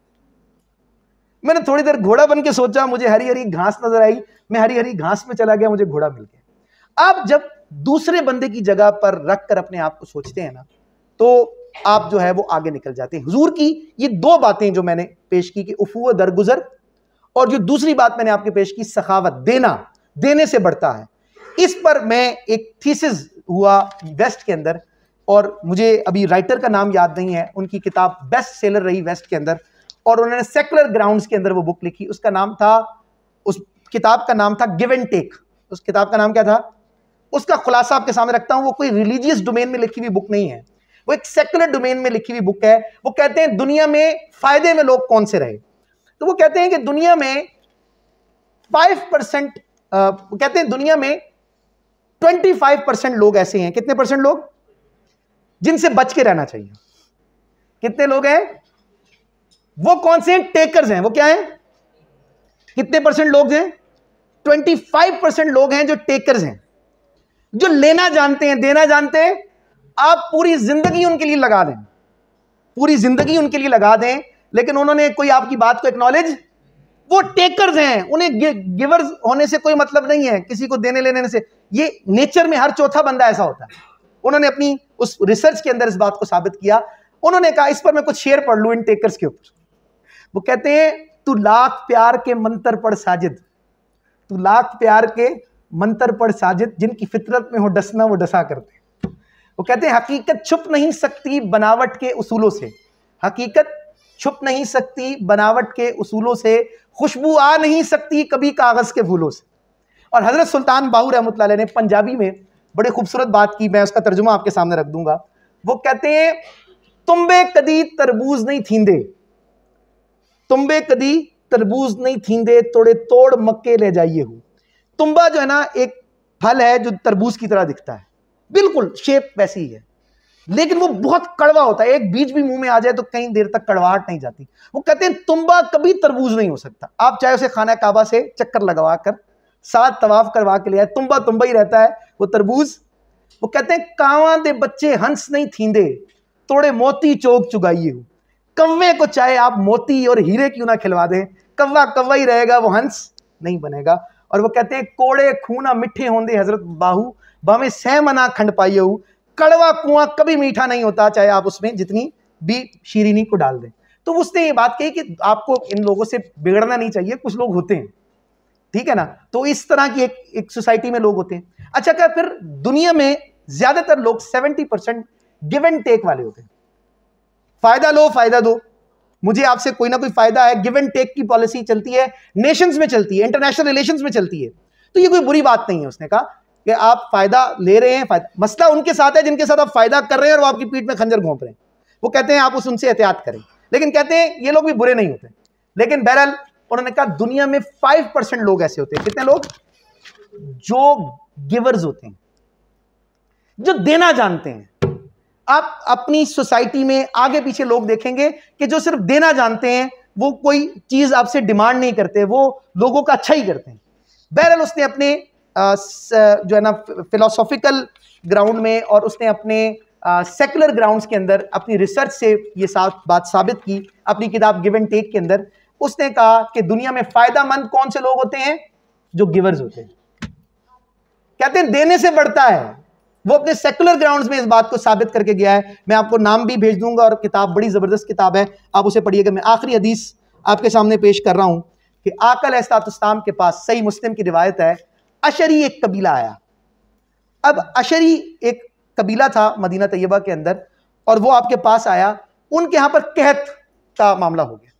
Speaker 1: मैंने थोड़ी देर घोड़ा बन के सोचा मुझे हरी हरी घास नजर आई मैं हरी हरी घास में चला गया मुझे घोड़ा मिल गया आप जब दूसरे बंदे की जगह पर रख कर अपने आप को सोचते हैं ना तो आप जो है वो आगे निकल जाते हैं हुजूर की ये दो बातें जो मैंने पेश की कि उफू दरगुजर और जो दूसरी बात मैंने आपके पेश की सखावत देना देने से बढ़ता है इस पर मैं एक थीसिस हुआ वेस्ट के अंदर और मुझे अभी राइटर का नाम याद नहीं है उनकी किताब बेस्ट सेलर रही वेस्ट के अंदर और उन्होंने सेकुलर ग्राउंड्स के अंदर वो बुक लिखी उसका नाम था उस किताब का नाम था गिव एंड टेक उस किताब का नाम क्या था उसका खुलासा आपके सामने रखता हूँ वो कोई रिलीजियस डोमेन में लिखी हुई बुक नहीं है वो एक सेकुलर डोमेन में लिखी हुई बुक है वो कहते हैं दुनिया में फायदे में लोग कौन से रहे तो वो कहते हैं कि दुनिया में फाइव परसेंट कहते हैं दुनिया में 25 परसेंट लोग ऐसे हैं कितने परसेंट लोग जिनसे बच के रहना चाहिए कितने लोग हैं वो कौन से हैं टेकर्स हैं वो क्या हैं कितने परसेंट लोग हैं 25 परसेंट लोग हैं जो टेकर्स हैं जो लेना जानते हैं देना जानते हैं आप पूरी जिंदगी उनके लिए लगा दें पूरी जिंदगी उनके लिए लगा दें लेकिन उन्होंने कोई आपकी बात को एक्नॉलेज वो टेकर्स हैं उन्हें गिवर्स होने से कोई मतलब नहीं है किसी को देने लेने से ये नेचर में हर चौथा बंदा ऐसा होता है उन्होंने अपनी उस रिसर्च के अंदर इस बात को साबित किया उन्होंने कहा इस पर मैं कुछ शेयर पढ़ लू इन टेकर्स के ऊपर वो कहते हैं तू लाख प्यार के मंत्र पढ़ साजिद तू लाख प्यार के मंत्र पढ़ साजिद जिनकी फितरत में हो डसना वो डसा करते वो कहते हैं हकीकत छुप नहीं सकती बनावट के उसूलों से हकीकत छुप नहीं सकती बनावट के उसूलों से खुशबू आ नहीं सकती कभी कागज़ के फूलों से और हज़रत सुल्तान बाहू रहमत ने पंजाबी में बड़े खूबसूरत बात की मैं उसका तर्जुमा आपके सामने रख दूंगा वो कहते हैं तुम्बे कदी तरबूज नहीं थींदे तुम्बे कदी तरबूज नहीं थींदे तोड़े तोड़ मक्के ले जाइए हो तुम्बा जो है ना एक फल है जो तरबूज की तरह दिखता है बिल्कुल शेप वैसी ही है लेकिन वो बहुत कड़वा होता है एक बीज भी मुंह में आ जाए तो कई देर तक कड़वाहट नहीं जाती वो कहते हैं तुम्बा कभी तरबूज नहीं हो सकता आप चाहे उसे खाना काबा से चक्कर लगवा कर सात तवाफ करवा के लिया तुम्बा तुम्बा ही रहता है वो तरबूज वो कहते हैं कावा दे बच्चे हंस नहीं थींदे थोड़े मोती चौक चुगाइए हो कव्वे को चाहे आप मोती और हीरे क्यों ना खिलवा दें कव्वा कव्वा ही रहेगा वो हंस नहीं बनेगा और वो कहते हैं कोड़े खूना मिठे होंदे हजरत बाहू बामे सह मना खंड पाइय कड़वा कुआं कभी मीठा नहीं होता चाहे आप उसमें जितनी भी शीरीनी को डाल दें तो उसने ये बात कही कि आपको इन लोगों से बिगड़ना नहीं चाहिए कुछ लोग होते हैं ठीक है ना तो इस तरह की एक एक सोसाइटी में लोग होते हैं अच्छा क्या फिर दुनिया में ज्यादातर लोग seventy percent give and take वाले होते हैं फायदा लो फायदा दो मुझे आपसे कोई ना कोई फायदा है गिव एंड टेक की पॉलिसी चलती है नेशंस में चलती है इंटरनेशनल रिलेशंस में चलती है तो ये कोई बुरी बात नहीं है उसने कहा कि आप फ़ायदा ले रहे हैं फायदा मसला उनके साथ है जिनके साथ आप फ़ायदा कर रहे हैं और वो आपकी पीठ में खंजर घोंप रहे हैं वो कहते हैं आप उस उनसे एहतियात करें लेकिन कहते हैं ये लोग भी बुरे नहीं होते लेकिन बहरहाल उन्होंने कहा दुनिया में फाइव परसेंट लोग ऐसे होते हैं कितने लोग जो गिवर्स होते हैं जो देना जानते हैं आप अपनी सोसाइटी में आगे पीछे लोग देखेंगे कि जो सिर्फ देना जानते हैं वो कोई चीज़ आपसे डिमांड नहीं करते वो लोगों का अच्छा ही करते हैं बहरहाल उसने अपने जो है ना फिलोसॉफिकल ग्राउंड में और उसने अपने सेकुलर ग्राउंड्स के अंदर अपनी रिसर्च से ये साथ बात साबित की अपनी किताब गिव एंड टेक के अंदर उसने कहा कि दुनिया में फायदा मंद कौन से लोग होते हैं जो गिवर्स होते हैं कहते हैं देने से बढ़ता है वो अपने सेकुलर ग्राउंड्स में इस बात को साबित करके गया है मैं आपको नाम भी भेज दूंगा और किताब बड़ी ज़बरदस्त किताब है आप उसे पढ़िएगा मैं आखिरी हदीस आपके सामने पेश कर रहा हूँ कि आकल एस्तातुस्ताम के पास सही मुस्लिम की रिवायत है अशरी एक कबीला आया अब अशरी एक कबीला था मदीना तैयबा के अंदर और वो आपके पास आया उनके यहाँ पर कहत का मामला हो गया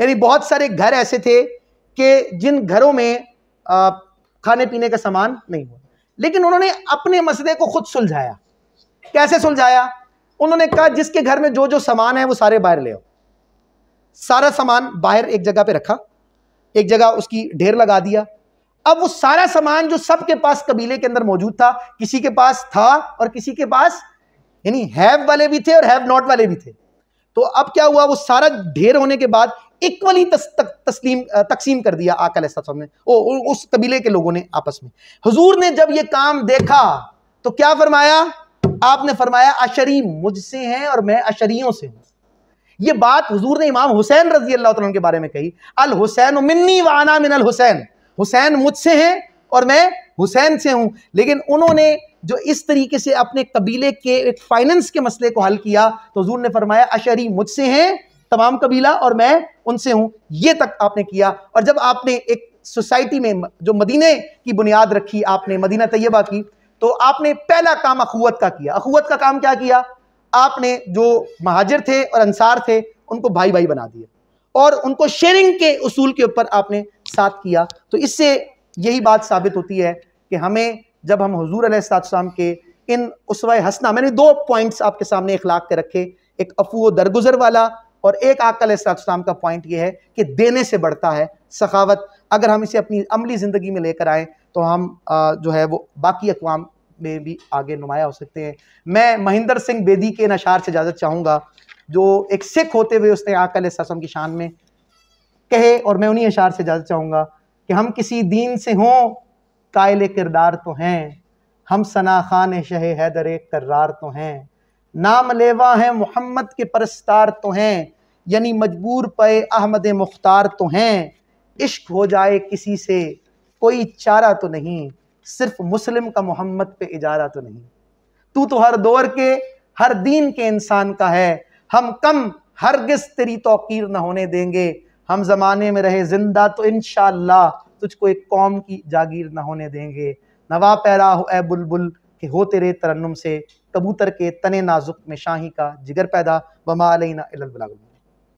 Speaker 1: यानी बहुत सारे घर ऐसे थे कि जिन घरों में खाने पीने का सामान नहीं हुआ लेकिन उन्होंने अपने मसले को खुद सुलझाया कैसे सुलझाया उन्होंने कहा जिसके घर में जो जो सामान है वो सारे बाहर ले आओ सारा सामान बाहर एक जगह पे रखा एक जगह उसकी ढेर लगा दिया अब वो सारा सामान जो सबके पास कबीले के अंदर मौजूद था किसी के पास था और किसी के पास यानी हैव वाले भी थे और हैव नॉट वाले भी थे तो अब क्या हुआ वो सारा ढेर होने के बाद इक्वली तस, तक, तस्लीम तकसीम कर दिया आकल ने ओ, उस कबीले के लोगों ने आपस में हजूर ने जब ये काम देखा तो क्या फरमाया आपने फरमाया अशरी मुझसे हैं और मैं अशरियों से हूं ये बात हुजूर ने इमाम हुसैन रजी अल्लाह के बारे में कही अल हुसैन मिन्नी वाना मिन अल हुसैन हुसैन मुझसे हैं और मैं हुसैन से हूं लेकिन उन्होंने जो इस तरीके से अपने कबीले के एक फाइनेंस के मसले को हल किया तो हजूर ने फरमाया अशरी मुझसे हैं तमाम कबीला और मैं उनसे हूं ये तक आपने किया और जब आपने एक सोसाइटी में जो मदीने की बुनियाद रखी आपने मदीना तैयबा की तो आपने पहला काम अखुवत का किया अखुवत का काम क्या किया आपने जो महाजर थे और अंसार थे उनको भाई भाई बना दिए और उनको शेयरिंग के उसूल के ऊपर आपने साथ किया तो इससे यही बात साबित होती है कि हमें जब हम हजूर अलैहिस्सलाम के इन उसव हसना मैंने दो पॉइंट्स आपके सामने इखलाक के रखे एक अफू दरगुजर वाला और एक आकलम का पॉइंट ये है कि देने से बढ़ता है सखावत अगर हम इसे अपनी अमली ज़िंदगी में लेकर आएँ तो हम जो है वो बाकी अकवाम में भी आगे नुमाया हो सकते हैं मैं महेंद्र सिंह बेदी के नशार से इजाज़त चाहूँगा जो एक सिख होते हुए उसने आकल की शान में कहे और मैं उन्हीं अशार से जाना चाहूँगा कि हम किसी दीन से हों कायल किरदार तो हैं हम सना खान शह हैदर करार तो हैं नाम लेवा हैं मोहम्मद के परस्तार तो हैं यानी मजबूर पे अहमद मुख्तार तो हैं इश्क हो जाए किसी से कोई चारा तो नहीं सिर्फ मुस्लिम का मोहम्मद पे इजारा तो नहीं तू तो हर दौर के हर दीन के इंसान का है हम कम हरगिज तेरी तोकीर न होने देंगे हम ज़माने में रहे ज़िंदा तो इन तुझको एक कौम की जागीर ना होने देंगे नवा पैरा हो ए बुलबुल के हो तेरे तरन्नुम से कबूतर के तने नाजुक में शाही का जिगर पैदा बमा अलना